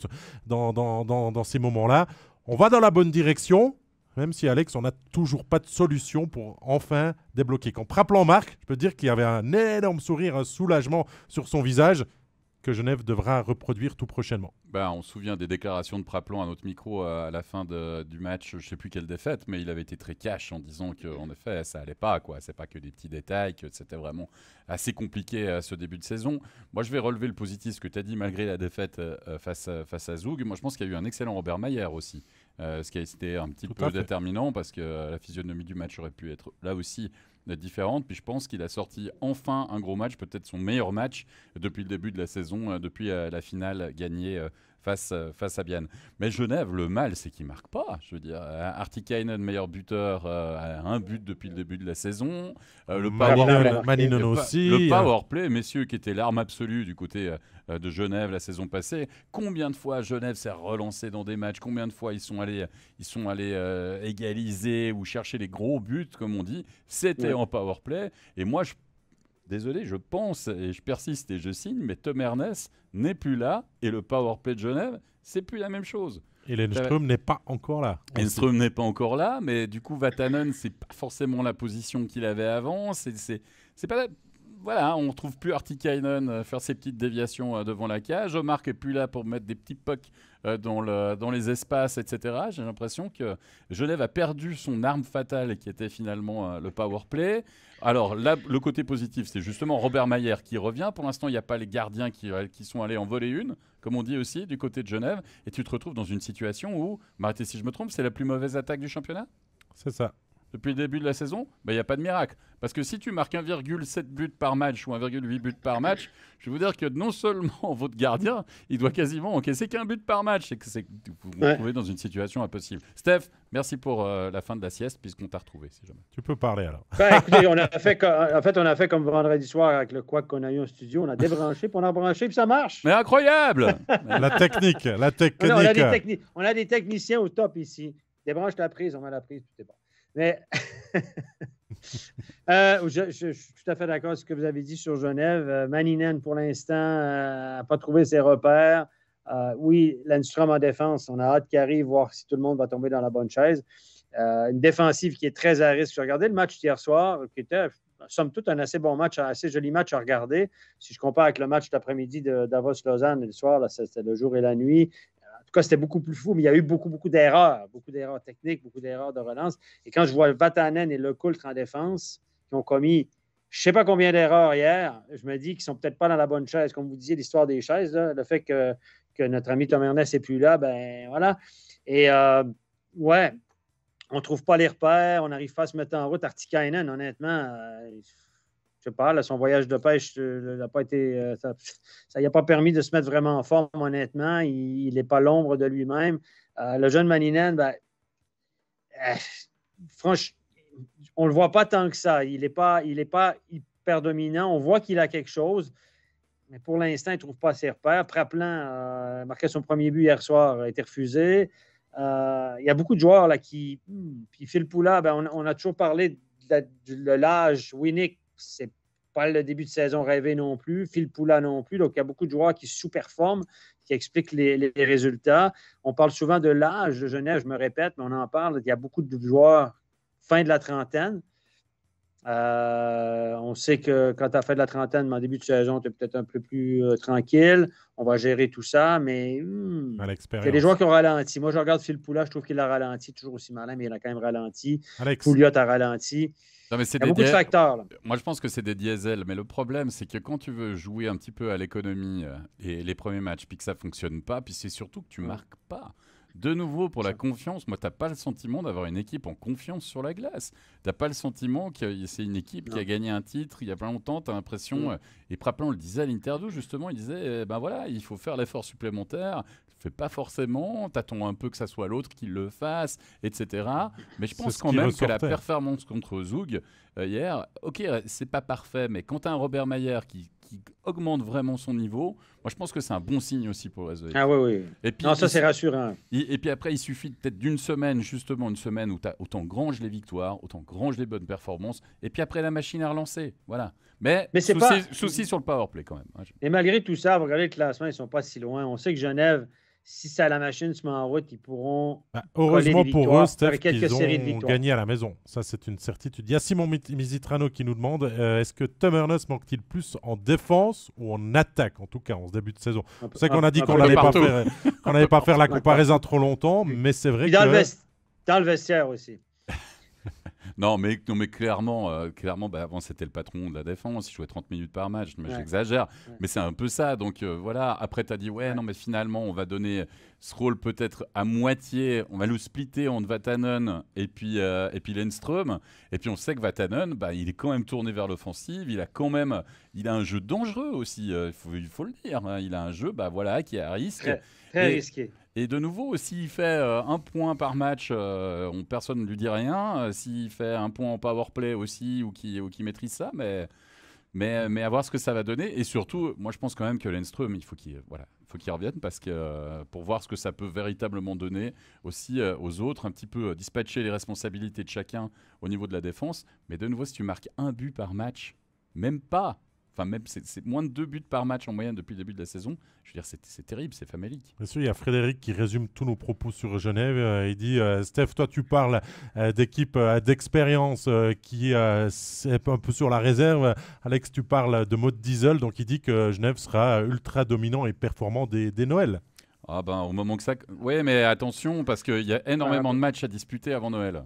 dans ces moments-là. On va dans la bonne direction même si Alex, on n'a toujours pas de solution pour enfin débloquer. Quand Praplan marque, je peux dire qu'il y avait un énorme sourire, un soulagement sur son visage que Genève devra reproduire tout prochainement. Bah, on se souvient des déclarations de Praplon à notre micro euh, à la fin du match, je ne sais plus quelle défaite, mais il avait été très cash en disant qu'en effet, ça allait pas, Ce n'est pas que des petits détails, que c'était vraiment assez compliqué à euh, ce début de saison. Moi, je vais relever le positif, ce que tu as dit, malgré la défaite euh, face, à Zoug. Moi, je pense qu'il y a eu un excellent Robert Mayer aussi. Euh, ce qui a été un petit peu déterminant parce que euh, la physionomie du match aurait pu être là aussi euh, différente. Puis je pense qu'il a sorti enfin un gros match, peut-être son meilleur match depuis le début de la saison, depuis la finale gagnée face, euh, face à Bienne. Mais Genève, le mal, c'est qu'il marque pas. Je veux dire, euh, Artikainen, meilleur buteur, euh, un but depuis le début de la saison. le power, aussi. Le play, messieurs, qui était l'arme absolue du côté de Genève la saison passée. Combien de fois Genève s'est relancé dans des matchs Combien de fois ils sont allés, ils sont allés égaliser ou chercher les gros buts, comme on dit C'était en power play. Et moi, je désolé, je pense et je persiste et je signe, mais Tom Ernest n'est plus là et le Powerplay de Genève, c'est plus la même chose. Et Lenström n'est pas encore là. Lenström n'est pas encore là, mais du coup, Vatanen, c'est pas forcément la position qu'il avait avant. C'est pas voilà, on trouve plus Artikainen euh, faire ses petites déviations euh, devant la cage. Omar n'est plus là pour mettre des petits pucks euh, dans, les espaces, etc. J'ai l'impression que Genève a perdu son arme fatale qui était finalement le power play. Alors là, le côté positif, c'est justement Robert Mayer qui revient. Pour l'instant, il n'y a pas les gardiens qui, sont allés en voler une, comme on dit aussi, du côté de Genève. Et tu te retrouves dans une situation où, m'arrêtez si je me trompe, c'est la plus mauvaise attaque du championnat C'est ça depuis le début de la saison, bah, il y n'y a pas de miracle. Parce que si tu marques 1,7 but par match ou 1,8 but par match, je vais vous dire que non seulement [LAUGHS] votre gardien, il doit quasiment encaisser qu'un but par match et que vous vous retrouvez dans une situation impossible. Steph, merci pour euh, la fin de la sieste puisqu'on t'a retrouvé. jamais. Tu peux parler alors. Bah, on a fait en fait, on a fait comme vendredi soir avec le quoi qu'on a eu en studio. On a débranché, puis on a branché, puis ça marche. Mais incroyable [LAUGHS] La technique, la technique. On a, des, techniciens au top ici. Débranche la prise, on a la prise, tu est bon. Mais [LAUGHS] euh, je, suis tout à fait d'accord avec ce que vous avez dit sur Genève. Euh, Maninen, pour l'instant, n'a euh, pas trouvé ses repères. oui, Landstrom en défense, on a hâte qu'il arrive, voir si tout le monde va tomber dans la bonne chaise. une défensive qui est très à risque. J'ai regardé le match d'hier soir, qui était somme toute un assez bon match, un assez joli match à regarder. Si je compare avec le match d'après-midi de Davos-Lausanne le soir, c'était le jour et la nuit tout c'était beaucoup plus fou, mais il y a eu beaucoup, beaucoup d'erreurs, beaucoup d'erreurs techniques, beaucoup d'erreurs de relance. Et quand je vois Vatanen et Le en défense, qui ont commis je ne sais pas combien d'erreurs hier, je me dis qu'ils ne sont peut-être pas dans la bonne chaise. Comme vous disiez, l'histoire des chaises, le fait que, notre ami Tom Ernest n'est plus là, ben voilà. Et euh, ouais, on ne trouve pas les repères, on n'arrive pas à se mettre en route. Artikainen, honnêtement, euh, je sais pas, son voyage de pêche euh, n'a pas été. Euh, ça n'a a pas permis de se mettre vraiment en forme, honnêtement. Il n'est pas l'ombre de lui-même. Euh, le jeune Maninen, ben, franchement, on ne le voit pas tant que ça. Il n'est pas, pas hyper dominant. On voit qu'il a quelque chose, mais pour l'instant, il ne trouve pas ses repères. Praplan a marqué son premier but hier soir, a été refusé. Il y a beaucoup de joueurs là, qui. Hmm, puis Phil Poula, ben, on, a toujours parlé de l'âge. Winnick c'est pas le début de saison rêvé non plus, Phil Poula non plus. Donc, il y a beaucoup de joueurs qui sous-performent, qui expliquent les, résultats. On parle souvent de l'âge de Genève, je me répète, mais on en parle. Il y a beaucoup de joueurs fin de la trentaine. Euh, on sait que quand tu as fait de la trentaine, mais en début de saison, tu es peut-être un peu plus euh, tranquille. On va gérer tout ça, mais hmm, il y a des joueurs qui ont ralenti. Moi, je regarde Phil Poula, je trouve qu'il a ralenti, toujours aussi malin, mais il a quand même ralenti. Pouliot a ralenti mais c'est des facteurs. Moi, je pense que c'est des diesels. Mais le problème, c'est que quand tu veux jouer un petit peu à l'économie euh, et les premiers matchs, puis que ça fonctionne pas, puis c'est surtout que tu marques pas. De nouveau, pour la confiance, moi, tu n'as pas le sentiment d'avoir une équipe en confiance sur la glace. Tu n'as pas le sentiment que c'est une équipe qui a gagné un titre il y a pas longtemps. Tu as l'impression, mm. euh, et Praplan le disait à l'interview, justement, il disait, eh ben voilà, il faut faire l'effort supplémentaire fais pas forcément, t'attends un peu que ça soit l'autre qui le fasse, etc. Mais je pense quand même que la performance contre Zoug euh, hier, ok, c'est pas parfait, mais quand as un Robert Mayer qui, qui, augmente vraiment son niveau, moi je pense que c'est un bon signe aussi pour les Ah oui, oui. Et puis, non, ça c'est rassurant. Et, puis après, il suffit peut-être d'une semaine, justement, une semaine où autant grange les victoires, autant grange les bonnes performances, et puis après la machine à relancer. Voilà. Mais, mais c'est souci, pas... souci sur le powerplay quand même. Hein, et malgré tout ça, vous regardez le classement, ils sont pas si loin. On sait que Genève si ça à la machine ce moment en route, ils pourront. Bah, heureusement pour eux, Steph, ont gagné à la maison. Ça, c'est une certitude. Il y a Simon Mizitrano qui nous demande euh, est-ce que Tom Ernest manque-t-il plus en défense ou en attaque, en tout cas, en ce début de saison C'est ça qu'on a dit qu'on n'allait pas, faire, pas faire la comparaison trop longtemps, mais c'est vrai que. Dans le, vestiaire aussi. Non, mais, mais clairement, euh, clairement bah, avant, c'était le patron de la défense. Il jouait 30 minutes par match. Mais j'exagère. Mais c'est un peu ça. Donc euh, voilà. Après, tu as dit, ouais, non, mais finalement, on va donner ce rôle peut-être à moitié. On va le splitter entre Vatanen et puis, euh, et puis Et puis, on sait que Vatanen, bah, il est quand même tourné vers l'offensive. Il a quand même. Il a un jeu dangereux aussi. il, faut, le dire. Hein. Il a un jeu bah, voilà, qui est à risque. Très, risqué. Et de nouveau, s'il fait euh, un point par match, euh, on, personne ne lui dit rien. Euh, s'il fait un point en powerplay play aussi, ou qui, ou qui maîtrise ça, mais, mais, mais à voir ce que ça va donner. Et surtout, moi je pense quand même que Lenström, il faut qu'il voilà, faut revienne parce que, pour voir ce que ça peut véritablement donner aussi aux autres, un petit peu dispatcher les responsabilités de chacun au niveau de la défense. Mais de nouveau, si tu marques un but par match, même pas Enfin, même, c'est moins de deux buts par match en moyenne depuis le début de la saison. Je veux dire, c'est terrible, c'est famélique. Bien sûr, il y a Frédéric qui résume tous nos propos sur Genève. Euh, il dit euh, Steph, toi, tu parles d'équipes euh, d'équipe d'expérience qui est un peu sur la réserve. Alex, tu parles de mode diesel. Donc, il dit que Genève sera ultra dominant et performant dès, Noël. Ah, ben, au moment que ça. Ouais, mais attention, parce qu'il y a énormément de matchs à disputer avant Noël.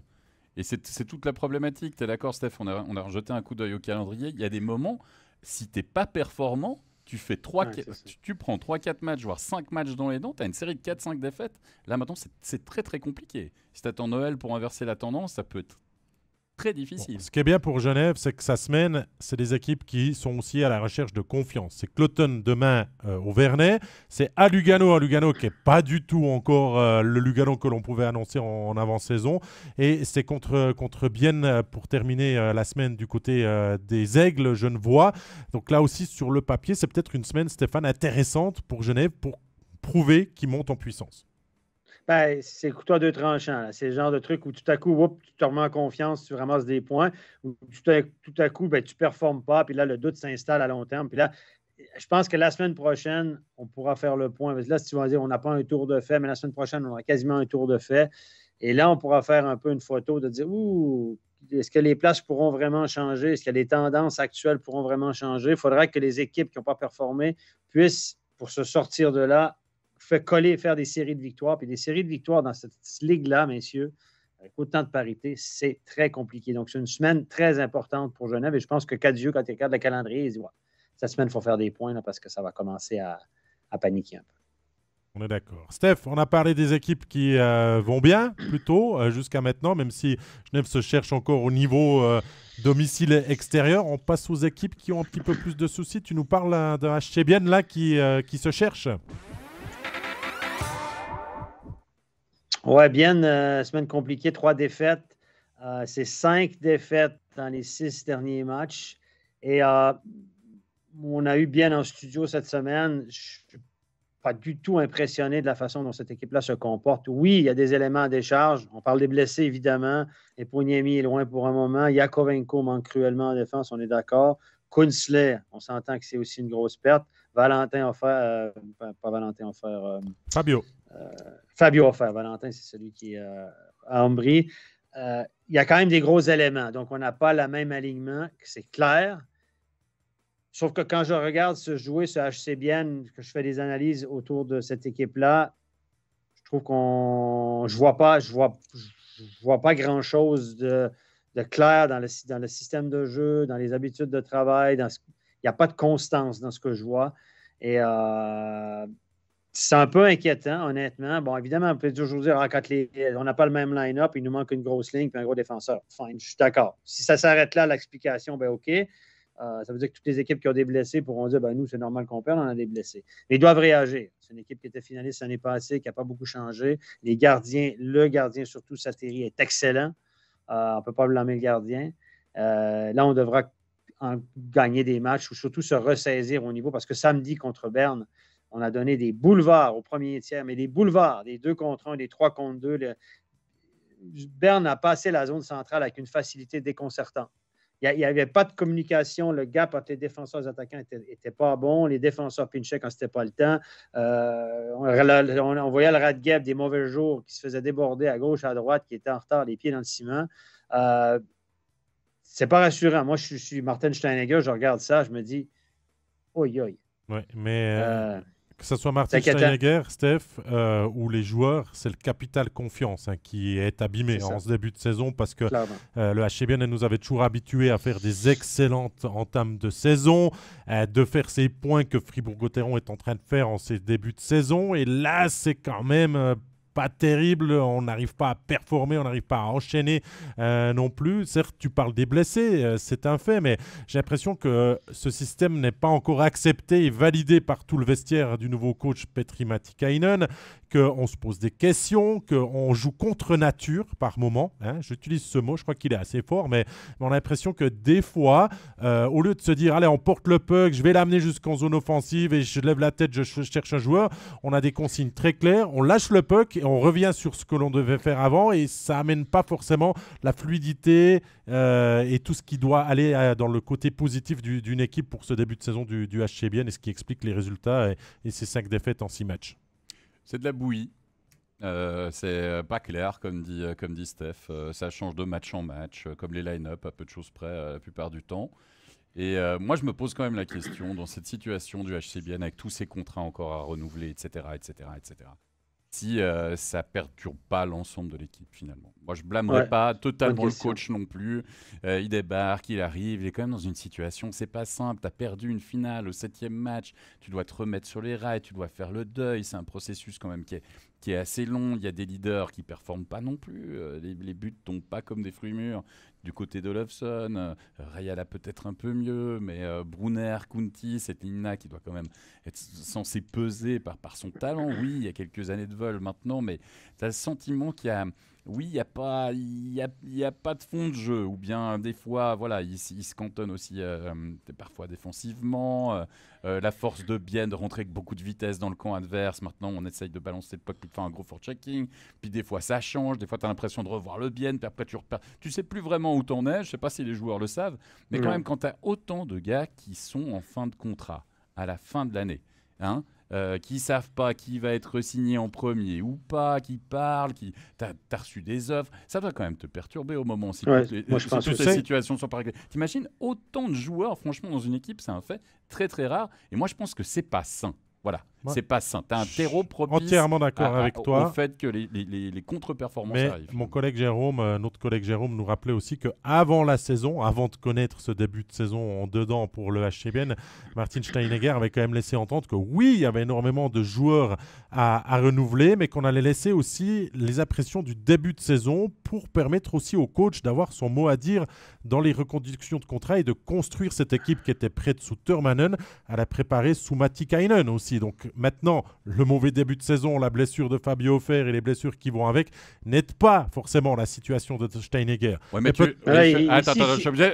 Et c'est toute la problématique. Tu es d'accord, Steph on a, on a rejeté un coup d'œil au calendrier. Il y a des moments si t'es pas performant, tu fais 3, tu, prends 3-4 matchs, voire 5 matchs dans les dents, tu as une série de 4-5 défaites. Là maintenant, c'est très très compliqué. Si tu attends Noël pour inverser la tendance, ça peut être très difficile. ce qui est bien pour Genève, c'est que sa semaine, c'est des équipes qui sont aussi à la recherche de confiance. C'est Cloton demain euh, au Vernet, c'est Alugano, Lugano, à Lugano qui n'est pas du tout encore euh, le Lugano que l'on pouvait annoncer en, avant-saison, et c'est contre, contre Bienne euh, pour terminer la semaine du côté des Aigles genevois. Donc là aussi, sur le papier, c'est peut-être une semaine, Stéphane, intéressante pour Genève pour prouver qu'ils montent en puissance ben, c'est couteau à deux tranchants. C'est le genre de truc où tout à coup, tu te remets en confiance, tu ramasses des points, ou tout à, coup, ben, tu ne performes pas, puis là, le doute s'installe à long terme. Puis là, je pense que la semaine prochaine, on pourra faire le point. Là, si tu vas dire, on n'a pas un tour de fait, mais la semaine prochaine, on aura quasiment un tour de fait. Et là, on pourra faire un peu une photo de dire, ouh, est-ce que les places pourront vraiment changer? Est-ce que les tendances actuelles pourront vraiment changer? Il faudra que les équipes qui n'ont pas performé puissent, pour se sortir de là, coller faire des séries de victoires. Puis des séries de victoires dans cette ligue-là, messieurs, avec autant de parité, c'est très compliqué. Donc, c'est une semaine très importante pour Genève. Et je pense que Cadieux, quand il regarde la calendrier, il dit ouais, cette semaine, il faut faire des points parce que ça va commencer à, paniquer un peu. On est d'accord. Steph, on a parlé des équipes qui euh, vont bien, plutôt, euh, jusqu'à maintenant, même si Genève se cherche encore au niveau euh, domicile extérieur. On passe aux équipes qui ont un petit peu plus de soucis. Tu nous parles d'un HCBN là qui, qui se cherche. Oui, bien, euh, semaine compliquée, trois défaites. Euh, c'est cinq défaites dans les six derniers matchs. Et euh, on a eu bien en studio cette semaine. Je suis pas du tout impressionné de la façon dont cette équipe-là se comporte. Oui, il y a des éléments à décharge. On parle des blessés, évidemment. Et Pognemi est loin pour un moment. Yakovenko manque cruellement en défense, on est d'accord. Kunsley, on s'entend que c'est aussi une grosse perte. Valentin offert, pas Valentin offert. Fabio. Euh, Fabio faire, Valentin, c'est celui qui a euh, à euh, il y a quand même des gros éléments. Donc, on n'a pas le même alignement, c'est clair. Sauf que quand je regarde ce jouer ce HCBN, que je fais des analyses autour de cette équipe-là, je trouve qu'on. Je vois pas, je vois, je vois pas grand-chose de, clair dans le, dans le système de jeu, dans les habitudes de travail. il n'y a pas de constance dans ce que je vois. Et c'est un peu inquiétant, honnêtement. Bon, évidemment, on peut toujours dire ah, quand on n'a pas le même line-up, il nous manque une grosse ligne et un gros défenseur. Fine, je suis d'accord. Si ça s'arrête là, l'explication, ben OK. Euh, ça veut dire que toutes les équipes qui ont des blessés pourront dire ben, nous, c'est normal qu'on perde, on a des blessés. Mais ils doivent réagir. C'est une équipe qui était finaliste l'année passée, qui n'a pas beaucoup changé. Les gardiens, le gardien surtout, série est excellent. Euh, on ne peut pas blâmer le gardien. Euh, là, on devra gagner des matchs ou surtout se ressaisir au niveau parce que samedi contre Berne, on a donné des boulevards au premier tiers, mais des boulevards, des deux contre un, des trois contre deux. Berne a passé la zone centrale avec une facilité déconcertante. Il n'y avait pas de communication. Le gap entre les défenseurs et les attaquants n'était pas bon. Les défenseurs pinchaient quand ce n'était pas le temps. Euh, on, voyait le rat de des mauvais jours qui se faisait déborder à gauche, à droite, qui était en retard, les pieds dans le ciment. Euh, c'est pas rassurant. Moi, je, suis Martin Steinegger, je regarde ça, je me dis, oi, oi. Oui, mais. Euh, euh, que ce soit Martin Steinegger, Steph euh, ou les joueurs, c'est le capital confiance hein, qui est abîmé en ce début de saison parce que euh, le HCBN nous avait toujours habitués à faire des excellentes entames de saison, euh, de faire ces points que Fribourg-Gotteron est en train de faire en ces débuts de saison. Et là, c'est quand même pas terrible, on n'arrive pas à performer, on n'arrive pas à enchaîner euh, non plus. Certes, tu parles des blessés, euh, c'est un fait, mais j'ai l'impression que ce système n'est pas encore accepté et validé par tout le vestiaire du nouveau coach Petri Matikainen, qu'on se pose des questions, qu'on joue contre nature par moment. Hein. J'utilise ce mot, je crois qu'il est assez fort, mais, on a l'impression que des fois, euh, au lieu de se dire, allez, on porte le puck, je vais l'amener jusqu'en zone offensive et je lève la tête, je, cherche un joueur, on a des consignes très claires, on lâche le puck et on revient sur ce que l'on devait faire avant et ça amène pas forcément la fluidité euh, et tout ce qui doit aller dans le côté positif d'une équipe pour ce début de saison du, du HCBN et ce qui explique les résultats et, et ces cinq défaites en six matchs. C'est de la bouillie. Euh, c'est euh, pas clair, comme dit, euh, comme Steph. ça change de match en match, comme les line-up, à peu de choses près, la plupart du temps. Et moi, je me pose quand même la question, dans cette situation du HCBN, avec tous ces contrats encore à renouveler, etc., etc., etc., si euh, ça perturbe pas l'ensemble de l'équipe finalement. Moi, je blâmerai pas totalement le coach non plus. Euh, il débarque, il arrive, il est quand même dans une situation, c'est pas simple. Tu as perdu une finale au septième match, tu dois te remettre sur les rails, tu dois faire le deuil. C'est un processus quand même qui est est assez long. Il y a des leaders qui performent pas non plus. Euh, les, buts tombent pas comme des fruits mûrs. Du côté de d'Olofsson, euh, a peut-être un peu mieux, mais euh, Brunner, Kunti, cette Lina qui doit quand même être censée peser par, par son talent. Oui, il y a quelques années de vol maintenant, mais tu as le sentiment qu'il y a oui, il n'y a, pas, y a, y a pas de fond de jeu. Ou bien, des fois, voilà, ils, il se cantonne aussi euh, parfois défensivement. Euh, euh, la force de bien de rentrer avec beaucoup de vitesse dans le camp adverse. Maintenant, on essaye de balancer le puck de faire un gros checking. Puis des fois, ça change. Des fois, tu as l'impression de revoir le bien. Puis après, tu repères. Tu sais plus vraiment où t'en es. Je sais pas si les joueurs le savent. Mais quand même, quand tu as autant de gars qui sont en fin de contrat, à la fin de l'année, hein, qui euh, qui savent pas qui va être signé en premier ou pas, qui parlent, qui t'as as reçu des offres, ça doit quand même te perturber au moment si toutes, moi, ces situations sont pas T'imagines autant de joueurs, franchement, dans une équipe, c'est un fait très très rare. Et moi, je pense que c'est pas sain. Voilà. C'est pas sain. Tu un terreau propice. Entièrement d'accord avec toi. Au fait que les, contre-performances arrivent. Mon collègue Jérôme, euh, notre collègue Jérôme, nous rappelait aussi que avant la saison, avant de connaître ce début de saison en dedans pour le HCBN, Martin Steinegger avait quand même laissé entendre que oui, il y avait énormément de joueurs à, renouveler, mais qu'on allait laisser aussi les impressions du début de saison pour permettre aussi au coach d'avoir son mot à dire dans les reconductions de contrat et de construire cette équipe qui était prête sous Turmanen à la préparer sous Matti aussi. Donc Maintenant, le mauvais début de saison, la blessure de Fabio Fer et les blessures qui vont avec n'aident pas forcément la situation de Steinegger. mais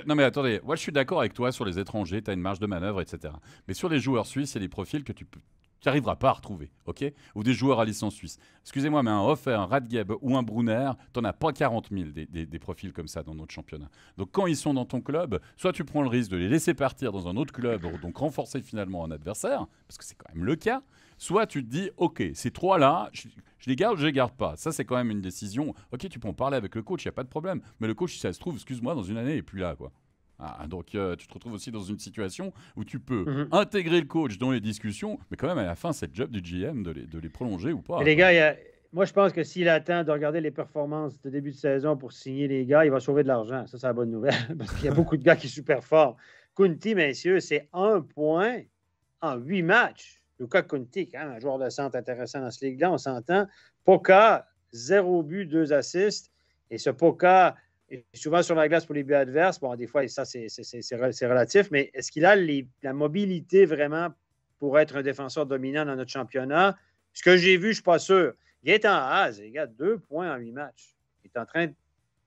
Non, mais attendez, moi je suis d'accord avec toi sur les étrangers, tu as une marge de manœuvre, etc. Mais sur les joueurs suisses et les profils que tu peux... Tu n'arriveras pas à retrouver, ok Ou des joueurs à licence suisse. Excusez-moi, mais un Hoff, un Radgeb ou un Brunner, tu n'en as pas 40 000 des, profils comme ça dans notre championnat. Donc quand ils sont dans ton club, soit tu prends le risque de les laisser partir dans un autre club, [COUGHS] donc renforcer finalement un adversaire, parce que c'est quand même le cas, soit tu te dis, ok, ces trois-là, je, les garde, je les garde pas. Ça, c'est quand même une décision. Ok, tu peux en parler avec le coach, il n'y a pas de problème. Mais le coach, si ça se trouve, excuse-moi, dans une année, il n'est plus là, quoi. Ah, ah, donc euh, tu te retrouves aussi dans une situation où tu peux mhm. intégrer le coach dans les discussions, mais quand même à la fin, c'est le job du GM de les, prolonger ou pas. les gars, moi je pense que s'il attend de regarder les performances de début de saison pour signer les gars, il va sauver de l'argent. Ça, c'est la bonne nouvelle, [LAUGHS] parce qu'il y a beaucoup de gars qui sont super forts. Kunti, messieurs, c'est un point en huit matchs. Lucas Kunti, un joueur de centre intéressant dans ce ligue-là, on s'entend. Poca, zéro but, deux assists. Et ce Poca souvent sur la glace pour les buts adverses. Bon, des fois, ça, c'est relatif, mais est-ce qu'il a la mobilité vraiment pour être un défenseur dominant dans notre championnat? Ce que j'ai vu, je ne suis pas sûr. Il est en haze, il a deux points en huit matchs. Il est en train de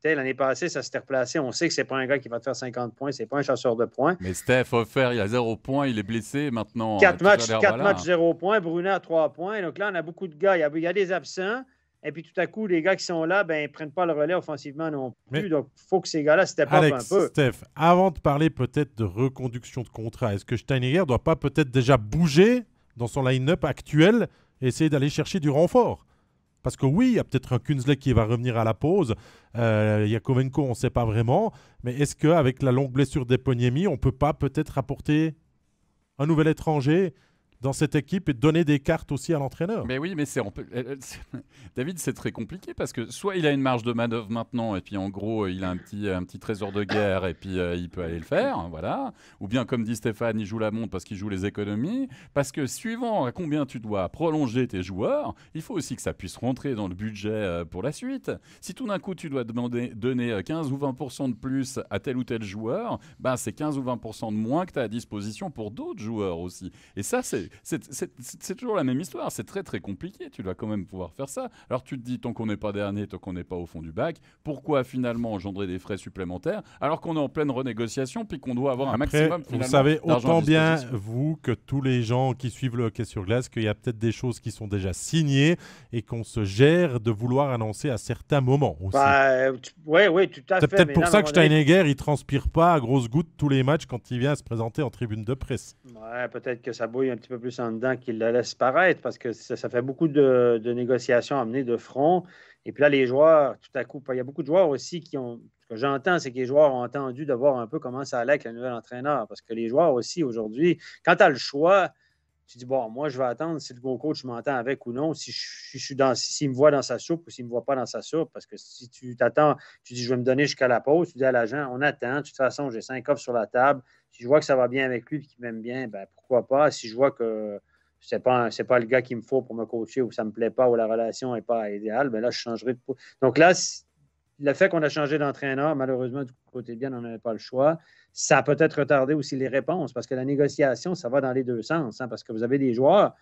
L'année passée, ça s'était replacé. On sait que c'est pas un gars qui va te faire 50 points, c'est pas un chasseur de points. Mais Steph Offert, il a zéro point, il est blessé maintenant. Quatre euh, matchs, quatre matchs, zéro point. Brunet a trois points. Donc là, on a beaucoup de gars. il y a des absents. Et puis tout à coup, les gars qui sont là, ben, ils prennent pas le relais offensivement non plus. donc, il faut que ces gars-là se un peu. Steph, avant de parler peut-être de reconduction de contrat, est-ce que ne doit pas peut-être déjà bouger dans son line-up actuel et essayer d'aller chercher du renfort parce que oui, il y a peut-être un Kunzley qui va revenir à la pause. Euh, Yakovenko, on ne sait pas vraiment. Mais est-ce qu'avec la longue blessure d'Eponiemi, on ne peut pas peut-être apporter un nouvel étranger dans cette équipe et donner des cartes aussi à l'entraîneur. Mais oui, mais c'est [LAUGHS] David, c'est très compliqué parce que soit il a une marge de manœuvre maintenant et puis en gros euh, il a un petit un petit trésor de guerre et puis euh, il peut aller le faire, hein, voilà. Ou bien comme dit Stéphane, il joue la montre parce qu'il joue les économies, parce que suivant à combien tu dois prolonger tes joueurs, il faut aussi que ça puisse rentrer dans le budget euh, pour la suite. Si tout d'un coup tu dois demander donner 15 ou 20 de plus à tel ou tel joueur, ben c'est 15 ou 20 de moins que tu as à disposition pour d'autres joueurs aussi. Et ça c'est c'est toujours la même histoire. C'est très très compliqué. Tu dois quand même pouvoir faire ça. Alors tu te dis, tant qu'on n'est pas dernier, tant qu'on n'est pas au fond du bac, pourquoi finalement engendrer des frais supplémentaires alors qu'on est en pleine renégociation puis qu'on doit avoir un maximum Vous savez autant bien, vous, que tous les gens qui suivent le hockey sur glace, qu'il y a peut-être des choses qui sont déjà signées et qu'on se gère de vouloir annoncer à certains moments bah, tout à fait. C'est peut-être pour ça que Steinegger, il transpire pas à grosses gouttes tous les matchs quand il vient se présenter en tribune de presse. peut-être que ça bouille un petit peu plus en dedans qu'il la laisse paraître parce que ça, fait beaucoup de, négociations négociations mener de front. Et puis là, les joueurs, tout à coup, il y a beaucoup de joueurs aussi qui ont. Ce que j'entends, c'est que les joueurs ont entendu de voir un peu comment ça allait avec le nouvel entraîneur. Parce que les joueurs aussi, aujourd'hui, quand tu as le choix, tu dis, bon, moi, je vais attendre si le bon coach m'entend avec ou non, si je, suis dans, s'il me voit dans sa soupe ou s'il ne me voit pas dans sa soupe, parce que si tu t'attends, tu dis, je vais me donner jusqu'à la pause, tu dis à l'agent, on attend, de toute façon, j'ai cinq offres sur la table, si je vois que ça va bien avec lui et qu'il m'aime bien, ben, pourquoi pas. Si je vois que ce pas pas le gars qu'il me faut pour me coacher ou ça me plaît pas ou la relation n'est pas idéale, ben là, je changerai de Donc là, le fait qu'on a changé d'entraîneur, malheureusement, du côté bien, on n'avait pas le choix. Ça a peut-être retardé aussi les réponses parce que la négociation, ça va dans les deux sens. Hein, parce que vous avez des joueurs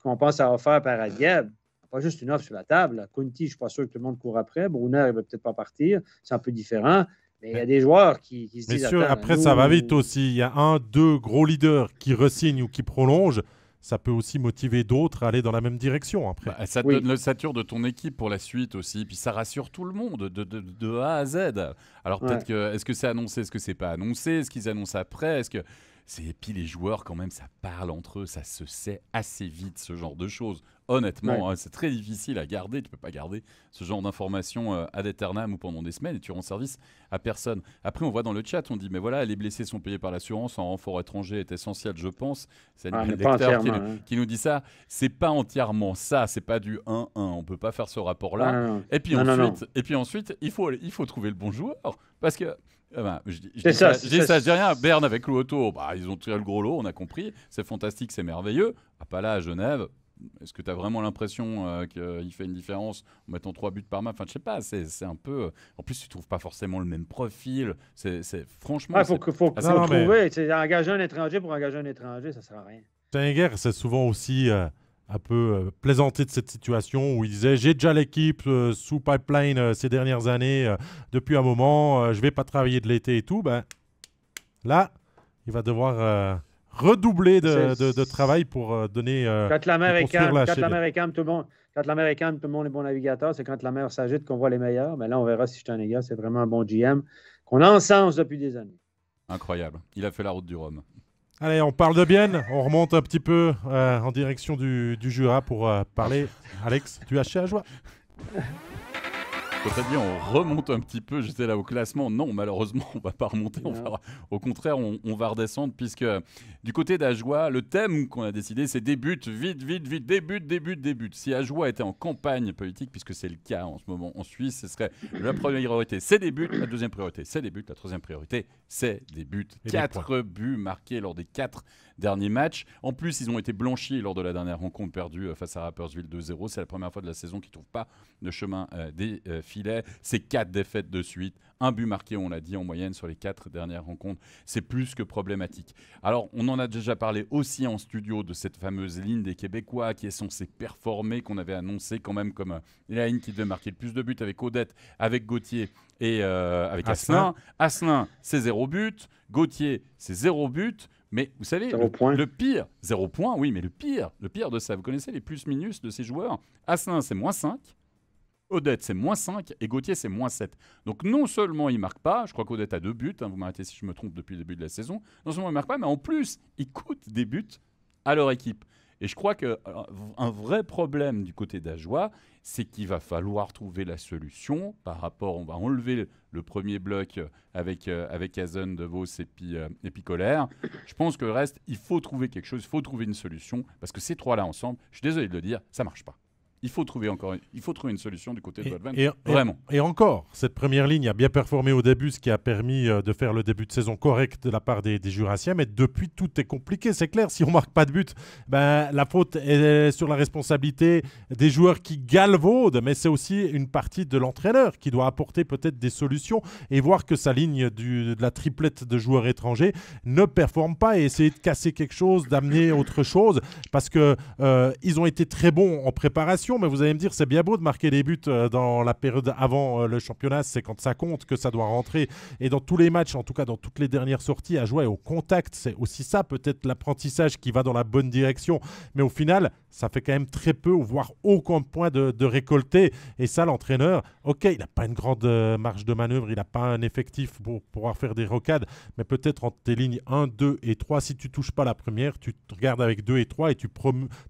qu'on pense à offrir par adieu, pas juste une offre sur la table. Kunti, je ne suis pas sûr que tout le monde court après. Brunner, il ne va peut-être pas partir. C'est un peu différent. Mais il y a des joueurs qui, se disent. Sûr, après, ça va vite aussi. Il y a un, deux gros leaders qui resignent ou qui prolongent. Ça peut aussi motiver d'autres à aller dans la même direction après. Bah, ça donne le sature de ton équipe pour la suite aussi. Puis ça rassure tout le monde de, A à Z. Alors peut-être que. Est-ce que c'est annoncé Est-ce que c'est pas annoncé Est-ce qu'ils annoncent après Est-ce que. Et puis les joueurs, quand même, ça parle entre eux, ça se sait assez vite, ce genre de choses. Honnêtement, hein, c'est très difficile à garder. Tu peux pas garder ce genre d'informations à euh, ad ou pendant des semaines et tu rends service à personne. Après, on voit dans le chat, on dit mais voilà, les blessés sont payés par l'assurance. Un renfort étranger est essentiel, je pense. C'est ah, qui, nous dit ça. C'est pas entièrement ça. C'est pas du 1-1. On peut pas faire ce rapport-là. Ah, et puis ensuite, il faut trouver le bon joueur parce que je, ça, rien. Berne avec Louoto, bah, ils ont tiré le gros lot, on a compris. C'est fantastique, c'est merveilleux. Ah, là à Genève, est-ce que tu as vraiment l'impression euh, qu'il fait une différence en mettant trois buts par match Enfin, je sais pas, c'est un peu. Euh, en plus, tu trouves pas forcément le même profil. C'est franchement. Il ah, faut, que, faut non, trouver. c'est Engager un étranger pour engager un étranger, ça sert à rien. Tengger c'est souvent aussi euh, un peu plaisanté de cette situation où il disait J'ai déjà l'équipe sous pipeline ces dernières années, depuis un moment, je vais pas travailler de l'été et tout. Ben là, il va devoir redoubler de, de, travail pour donner. quand la mer est calme, tout le monde. est tout le monde bon navigateur. C'est quand la mer s'agite qu'on voit les meilleurs. Mais là, on verra si je gars c'est vraiment un bon GM qu'on a en sens depuis des années. Incroyable. Il a fait la route du Rhum. Allez, on parle de bien. On remonte un petit peu euh, en direction du, du Jura pour euh, parler, [LAUGHS] Alex, tu as cher à Joie on remonte un petit peu. J'étais là au classement. Non, malheureusement, on va pas remonter. au contraire, on, va redescendre puisque du côté d'Ajoie, le thème qu'on a décidé, c'est débute, vite, vite, vite, débute, débute, débute. Si Ajoie était en campagne politique, puisque c'est le cas en ce moment en Suisse, ce serait la première priorité, c'est débute. La deuxième priorité, c'est débute. La troisième priorité, c'est débute. Quatre buts marqués lors des quatre Dernier match. En plus, ils ont été blanchis lors de la dernière rencontre perdue euh, face à Rappersville 2-0. C'est la première fois de la saison qu'ils ne trouvent pas de chemin euh, des euh, filets. C'est quatre défaites de suite, un but marqué, on l'a dit, en moyenne sur les quatre dernières rencontres. C'est plus que problématique. Alors, on en a déjà parlé aussi en studio de cette fameuse ligne des Québécois qui est censée performer, qu'on avait annoncé quand même comme la ligne qui devait marquer le plus de buts avec Odette, avec Gauthier et avec Asselin. Asselin, c'est zéro but. Gauthier, c'est zéro but. Mais vous savez, le, pire, zéro point, oui, mais le pire, le pire de ça, vous connaissez les plus-minus de ces joueurs Asselin, c'est moins 5, Odette, c'est moins 5, et Gauthier, c'est moins 7. Donc non seulement il ne marque pas, je crois qu'Odette a deux buts, hein, vous m'arrêtez si je me trompe depuis le début de la saison, non seulement il ne marque pas, mais en plus, il coûte des buts à leur équipe. Et je crois qu'un euh, vrai problème du côté d'Ajoie, c'est qu'il va falloir trouver la solution par rapport, on va enlever le, premier bloc euh, avec, euh, avec Hazen, DeVos et puis, et Je pense que le reste, il faut trouver quelque chose, il faut trouver une solution, parce que ces trois-là ensemble, je suis désolé de le dire, ça ne marche pas il faut trouver encore, il faut trouver une solution du côté de Bad Et, vraiment. Et, encore, cette première ligne a bien performé au début, ce qui a permis euh, de faire le début de saison correct de la part des, Jurassiens. Mais depuis, tout est compliqué. C'est clair. Si on marque pas de but, ben, la faute est sur la responsabilité des joueurs qui galvaudent. Mais c'est aussi une partie de l'entraîneur qui doit apporter peut-être des solutions et voir que sa ligne de la triplette de joueurs étrangers ne performe pas et essayer de casser quelque chose, d'amener autre chose, parce que euh, ils ont été très bons en préparation mais vous allez me dire, c'est bien beau de marquer des buts euh, dans la période avant euh, le championnat, c'est quand ça compte que ça doit rentrer. Et dans tous les matchs, en tout cas dans toutes les dernières sorties, à jouer au contact, c'est aussi ça peut-être l'apprentissage qui va dans la bonne direction. Mais au final, ça fait quand même très peu, voire aucun point de, de récolter. Et ça, l'entraîneur, ok, il n'a pas une grande euh, marge de manœuvre, il n'a pas un effectif pour pouvoir faire des rocades, mais peut-être entre tes lignes 1, 2 et 3, si tu touches pas la première, tu te regardes avec 2 et 3 et tu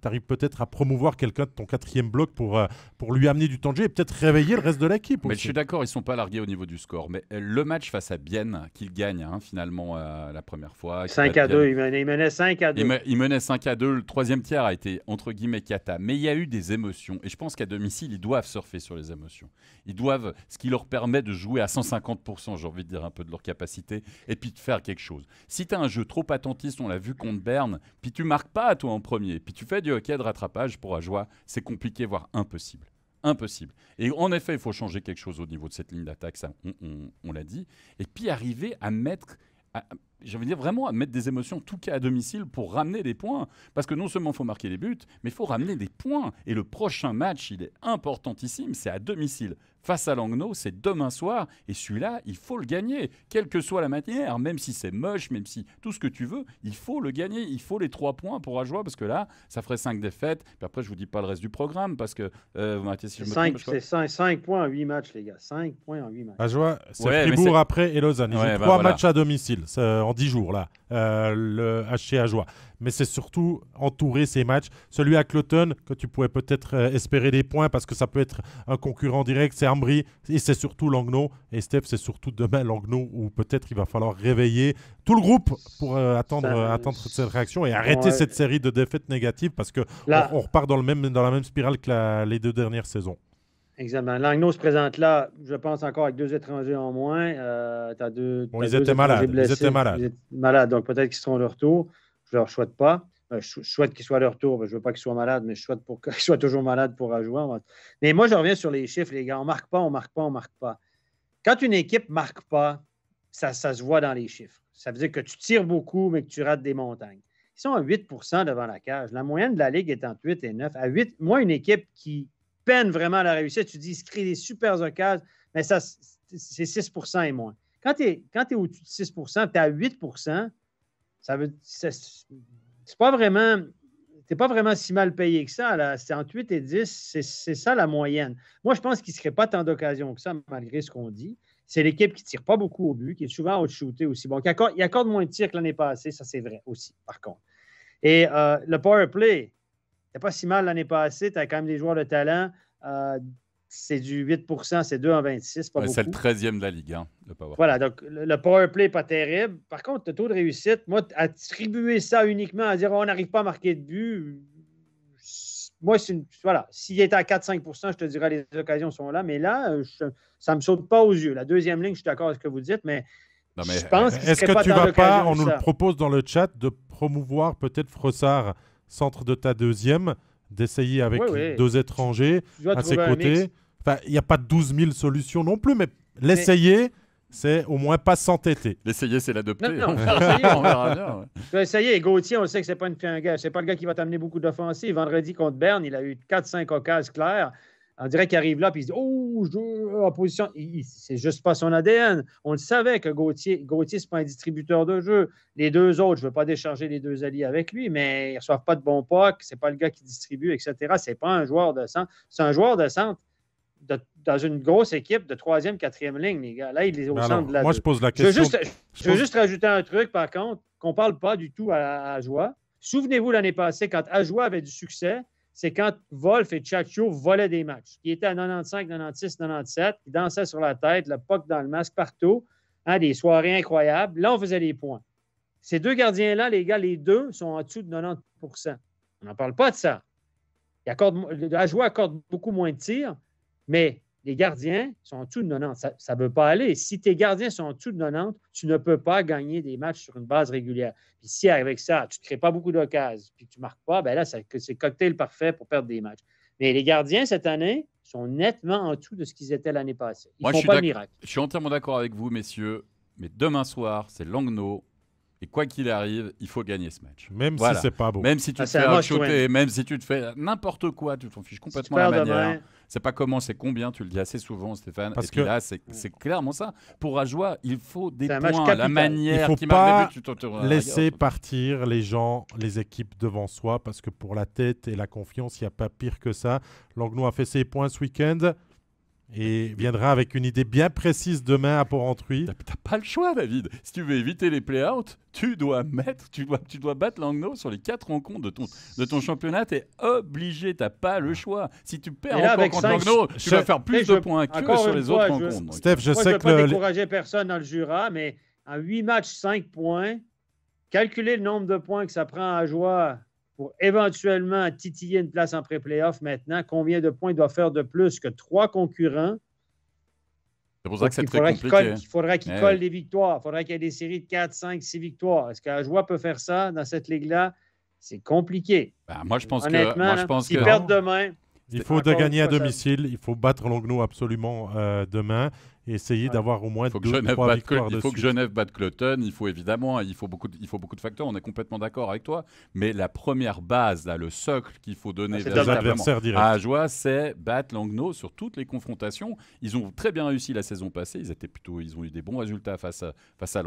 arrives peut-être à promouvoir quelqu'un de ton quatrième bloc pour, euh, pour lui amener du temps de jeu et peut-être réveiller le reste de l'équipe. Mais je suis d'accord, ils sont pas largués au niveau du score. Mais euh, le match face à Bienne, qu'il gagne hein, finalement euh, la première fois. 5 à 2, il menait, 5 à 2. Il, menait 5 à 2, le troisième tiers a été entre guillemets cata. Mais il y a eu des émotions. Et je pense qu'à domicile, ils doivent surfer sur les émotions. Ils doivent, ce qui leur permet de jouer à 150%, j'ai envie de dire un peu de leur capacité, et puis de faire quelque chose. Si tu as un jeu trop attentiste, on l'a vu contre Berne, puis tu marques pas à toi en premier, puis tu fais du hockey de rattrapage pour Ajoie, c'est compliqué voire impossible. Impossible. Et en effet, il faut changer quelque chose au niveau de cette ligne d'attaque, ça, on, l'a dit. Et puis arriver à mettre j'avais dire vraiment à mettre des émotions, tout cas à domicile, pour ramener des points. Parce que non seulement il faut marquer des buts, mais il faut ramener des points. Et le prochain match, il est importantissime, c'est à domicile face à Langnau, c'est demain soir, et celui-là, il faut le gagner, quelle que soit la matière, même si c'est moche, même si tout ce que tu veux, il faut le gagner, il faut les trois points pour Ajoie, parce que là, ça ferait cinq défaites, après, je vous dis pas le reste du programme, parce que euh, vous si je me C'est cinq points en 8 matchs, les gars, Cinq points en huit matchs. Ajoie, c'est après et Lausanne, ils bah matchs à domicile en dix jours, là, euh, le HC Ajoie mais c'est surtout entourer ces matchs. Celui à Cloton, que tu pouvais peut-être euh, espérer des points parce que ça peut être un concurrent direct, c'est Ambry et c'est surtout Langnau. Et Steph, c'est surtout demain Langnau où peut-être il va falloir réveiller tout le groupe pour euh, attendre, euh, attendre cette réaction et arrêter cette série de défaites négatives parce que on, repart dans, le même, dans la même spirale que les deux dernières saisons. Exactement. Langnau se présente là, je pense, encore avec deux étrangers en moins. ils, étaient ils, étaient malades. ils étaient malades. donc peut-être qu'ils seront de retour je ne leur souhaite pas. Euh, je souhaite qu'ils soient à leur tour. Je ne veux pas qu'ils soient malades, mais je souhaite pour [LAUGHS] qu'ils soient toujours malades pour jouer. Mais moi, je reviens sur les chiffres, les gars. On ne marque pas, on ne marque pas, on ne marque pas. Quand une équipe ne marque pas, ça, se voit dans les chiffres. Ça veut dire que tu tires beaucoup, mais que tu rates des montagnes. Ils sont à 8 devant la cage. La moyenne de la Ligue est entre 8 et 9. À 8, moi, une équipe qui peine vraiment à la réussite, tu dis, ils créent des super occasions, mais ça, c'est 6 et moins. Quand tu es au-dessus de 6 tu es à 8 ça veut. C'est pas vraiment. pas vraiment si mal payé que ça. Là. C'est entre 8 et 10, c'est ça la moyenne. Moi, je pense qu'il ne serait pas tant d'occasions que ça, malgré ce qu'on dit. C'est l'équipe qui ne tire pas beaucoup au but, qui est souvent out shooté aussi. Bon, il accorde moins de tirs que l'année passée, ça c'est vrai aussi, par contre. Et euh, le power play, t'es pas si mal l'année passée, tu as quand même des joueurs de talent. Euh, c'est du 8 c'est 2 en 26. Pas beaucoup. c'est le 13e de la Ligue, hein, le Voilà, donc le power play pas terrible. Par contre, le taux de réussite, moi, attribuer ça uniquement à dire on n'arrive pas à marquer de but, moi, c'est s'il était à 4-5 je te dirais les occasions sont là, mais là, euh, ça ne me saute pas aux yeux. La deuxième ligne, je suis d'accord avec ce que vous dites, mais, je pense qu'il Est-ce que pas tu vas pas, on nous le propose dans le chat, de promouvoir peut-être Frossard, centre de ta deuxième d'essayer avec deux étrangers à ses côtés. Enfin, il n'y a pas 12 000 solutions non plus, mais l'essayer, c'est au moins pas s'entêter. L'essayer, c'est l'adopter. Non, on L'essayer, Essayer, Gauthier, on sait que c'est pas une, c'est pas le gars qui va t'amener beaucoup d'offensives. Vendredi contre Berne, il a eu 4-5 occasions claires. On dirait qu'il arrive là et il se dit Oh, je euh, en position. C'est juste pas son ADN. On le savait que Gauthier, Gauthier, n'est pas un distributeur de jeu. Les deux autres, je ne veux pas décharger les deux alliés avec lui, mais ils ne reçoivent pas de bons Ce C'est pas le gars qui distribue, etc. C'est pas un joueur de centre. C'est un joueur de centre dans une grosse équipe de troisième, quatrième ligne, les gars. Là, il est au centre de la. Moi, je pose la question. Je veux juste, rajouter un truc, par contre, qu'on ne parle pas du tout à, Ajoie. Souvenez-vous l'année passée, quand Ajoie avait du succès, c'est quand Wolf et Chacho volaient des matchs. Ils étaient à 95, 96, 97, qui dansaient sur la tête, le puck dans le masque partout, à hein, des soirées incroyables. Là, on faisait des points. Ces deux gardiens-là, les gars, les deux sont en dessous de 90 On n'en parle pas de ça. la joie accorde beaucoup moins de tirs, mais les gardiens sont en dessous de 90. Ça ne veut pas aller. Si tes gardiens sont en dessous de 90, tu ne peux pas gagner des matchs sur une base régulière. si avec ça, tu ne crées pas beaucoup d'occasions, puis tu ne marques pas, ben là, c'est cocktail parfait pour perdre des matchs. Mais les gardiens, cette année, sont nettement en dessous de ce qu'ils étaient l'année passée. Ils Moi, font je pas Je suis entièrement d'accord avec vous, messieurs. Mais demain soir, c'est Langnau. Et quoi qu'il arrive, il faut gagner ce match. Même si c'est pas beau. Même si tu ah, te fais même si tu te fais n'importe quoi, tu t'en fiches complètement la manière. C'est pas comment, c'est combien. Tu le dis assez souvent, Stéphane. Parce et que là, c'est clairement ça. Pour Ajoie, il faut des points. La manière il faut pas laisser ah, partir les gens, les équipes devant soi, parce que pour la tête et la confiance, il n'y a pas pire que ça. Langlois a fait ses points ce week-end et viendra avec une idée bien précise demain à Porrentruy. T'as pas le choix, David. Si tu veux éviter les play-outs, tu dois mettre, tu dois, tu dois battre Langnau sur les quatre rencontres de ton, de ton championnat. T'es obligé, t'as pas le choix. Si tu perds encore contre Langnau, tu vas faire plus de points que sur les autres rencontres. Steph, je sais que pas le, décourager personne dans le Jura, mais en 8 matchs, 5 points, calculer le nombre de points que ça prend à jouer pour éventuellement titiller une place en pré-playoff maintenant, combien de points il doit faire de plus que trois concurrents? Il faudra qu'il colle eh des victoires. Il faudra qu'il y ait des séries de 4, 5, 6 victoires. Est-ce qu'un joueur peut faire ça dans cette ligue-là? C'est compliqué. Ben, moi, je pense que. demain. Il faut gagner à domicile. Il faut battre Longno absolument euh, demain essayer d'avoir au moins deux ou trois victoires Il faut que Genève batte Cloton, il faut évidemment, hein, il faut, beaucoup de, il faut beaucoup de facteurs, on est complètement d'accord avec toi, mais la première base, là, le socle qu'il faut donner ah, à Ajoie, c'est battre Langnau sur toutes les confrontations. Ils ont très bien réussi la saison passée, ils, étaient plutôt, ils ont eu des bons résultats face à, face à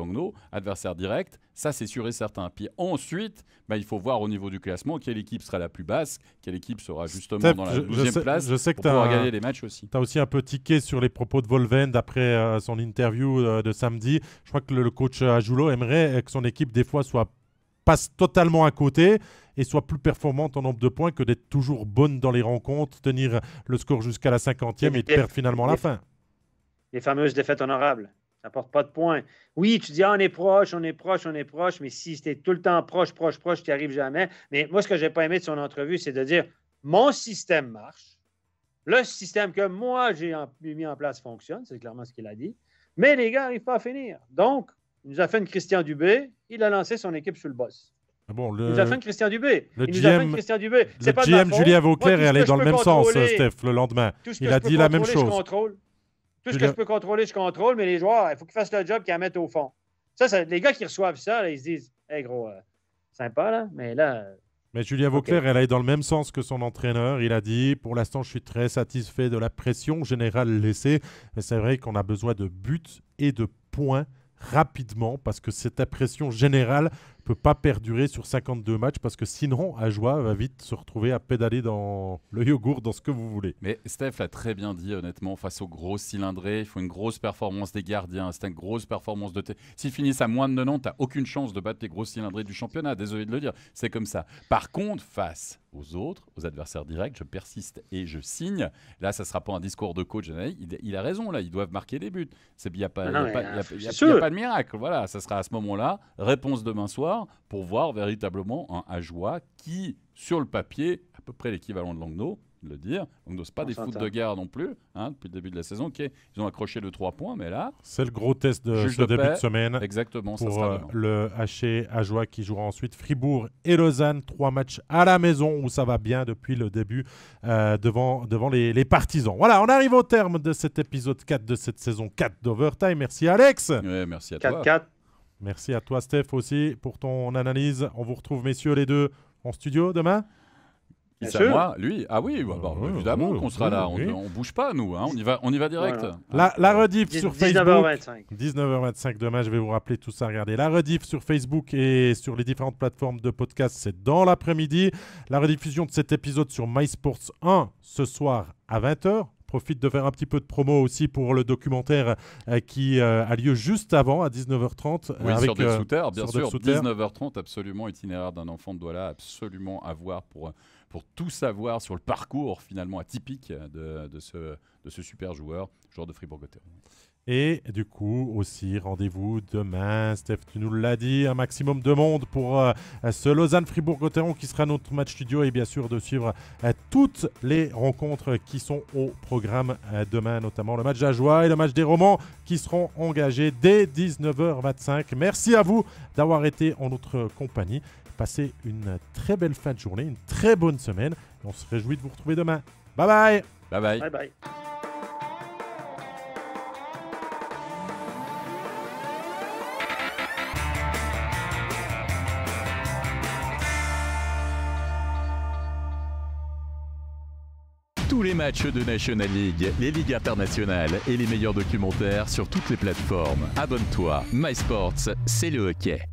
adversaire direct, ça c'est sûr et certain. Puis ensuite, bah, il faut voir au niveau du classement quelle équipe sera la plus basse, quelle équipe sera justement dans la deuxième place pour pouvoir gagner les matchs aussi. Tu as aussi un peu tiqué sur les propos de Volven après euh, son interview euh, de samedi, je crois que le, coach euh, Ajulo aimerait que son équipe, des fois, soit passe totalement à côté et soit plus performante en nombre de points que d'être toujours bonne dans les rencontres, tenir le score jusqu'à la 50 et, perdre finalement la fin. Les fameuses défaites honorables. Ça porte pas de points. Oui, tu dis, ah, on est proche, on est proche, on est proche, mais si c'était tout le temps proche, proche, proche, tu n'y arrives jamais. Mais moi, ce que je n'ai pas aimé de son entrevue, c'est de dire, mon système marche, le système que moi, j'ai mis en place fonctionne, c'est clairement ce qu'il a dit. Mais les gars n'arrivent pas à finir. Donc, il nous a fait une Christian Dubé, il a lancé son équipe sur le ah boss. Il nous a fait une Christian Dubé. Le il nous a fait Dubé. Le GM Julien Vauclair est dans le même sens, Steph, le lendemain. il a dit la même chose. Tout ce que je peux contrôler, je contrôle, mais les joueurs, il faut qu'ils fassent le job qu'ils la mettent au fond. Ça, les gars qui reçoivent ça, ils se disent Hey gros, euh, sympa, là, mais là, mais Julia Vauclair, elle est dans le même sens que son entraîneur. Il a dit Pour l'instant, je suis très satisfait de la pression générale laissée. Mais c'est vrai qu'on a besoin de buts et de points rapidement parce que cette pression générale peut pas perdurer sur 52 matchs parce que sinon, joie va vite se retrouver à pédaler dans le yogourt, dans ce que vous voulez. Mais Steph l'a très bien dit, honnêtement, face aux gros cylindrés, il faut une grosse performance des gardiens, c'est une grosse performance de. S'ils finissent à moins de 90, t'as aucune chance de battre les gros cylindrés du championnat, désolé de le dire, c'est comme ça. Par contre, face aux autres, aux adversaires directs, je persiste et je signe. Là, ça ne sera pas un discours de coach. Il, a raison, là, ils doivent marquer des buts. Il n'y a, pas de miracle. Voilà, ça sera à ce moment-là, réponse demain soir, pour voir véritablement un Ajoie qui, sur le papier, à peu près l'équivalent de Langnaud, de le dire. On n'ose pas des foot de guerre non plus, hein, depuis le début de la saison. ils ont accroché le 3 points, mais là. C'est le gros test de ce début de semaine. Exactement, pour ça sera euh, le haché joie qui jouera ensuite Fribourg et Lausanne. Trois matchs à la maison où ça va bien depuis le début euh, devant, devant les, les, partisans. Voilà, on arrive au terme de cet épisode 4 de cette saison 4 d'Overtime. Merci Alex. merci à toi. 4 Merci à toi Steph aussi pour ton analyse. On vous retrouve messieurs les deux en studio demain moi, ah, lui, ah oui, bah, bah, ah, évidemment qu'on sera là. On, ne bouge pas, nous. Hein. On, y va, on y va direct. La, rediff sur 19h25. Facebook. 19h25. Demain, je vais vous rappeler tout ça. Regardez. La rediff sur Facebook et sur les différentes plateformes de podcast, c'est dans l'après-midi. La rediffusion de cet épisode sur MySports 1 ce soir à 20h profite de faire un petit peu de promo aussi pour le documentaire euh, qui euh, a lieu juste avant à 19h30 oui, sur des euh, bien sûr 19h30 absolument itinéraire d'un enfant de Douala absolument à voir pour euh, pour tout savoir sur le parcours finalement atypique de, ce, super joueur, joueur de Fribourg-Gotteron. Et du coup, aussi, rendez-vous demain. Steph, tu nous l'as dit, un maximum de monde pour euh, ce Lausanne-Fribourg-Gotteron qui sera notre match studio et bien sûr de suivre euh, toutes les rencontres qui sont au programme euh, demain, notamment le match joie et le match des Romans qui seront engagés dès 19h25. Merci à vous d'avoir été en notre compagnie. Passez une très belle fin de journée, une très bonne semaine. on se réjouit de vous retrouver demain. Bye bye. Bye bye. Bye bye. tous les matchs de National League, les ligues internationales et les meilleurs documentaires sur toutes les plateformes. Abonne-toi, MySports, c'est le hockey.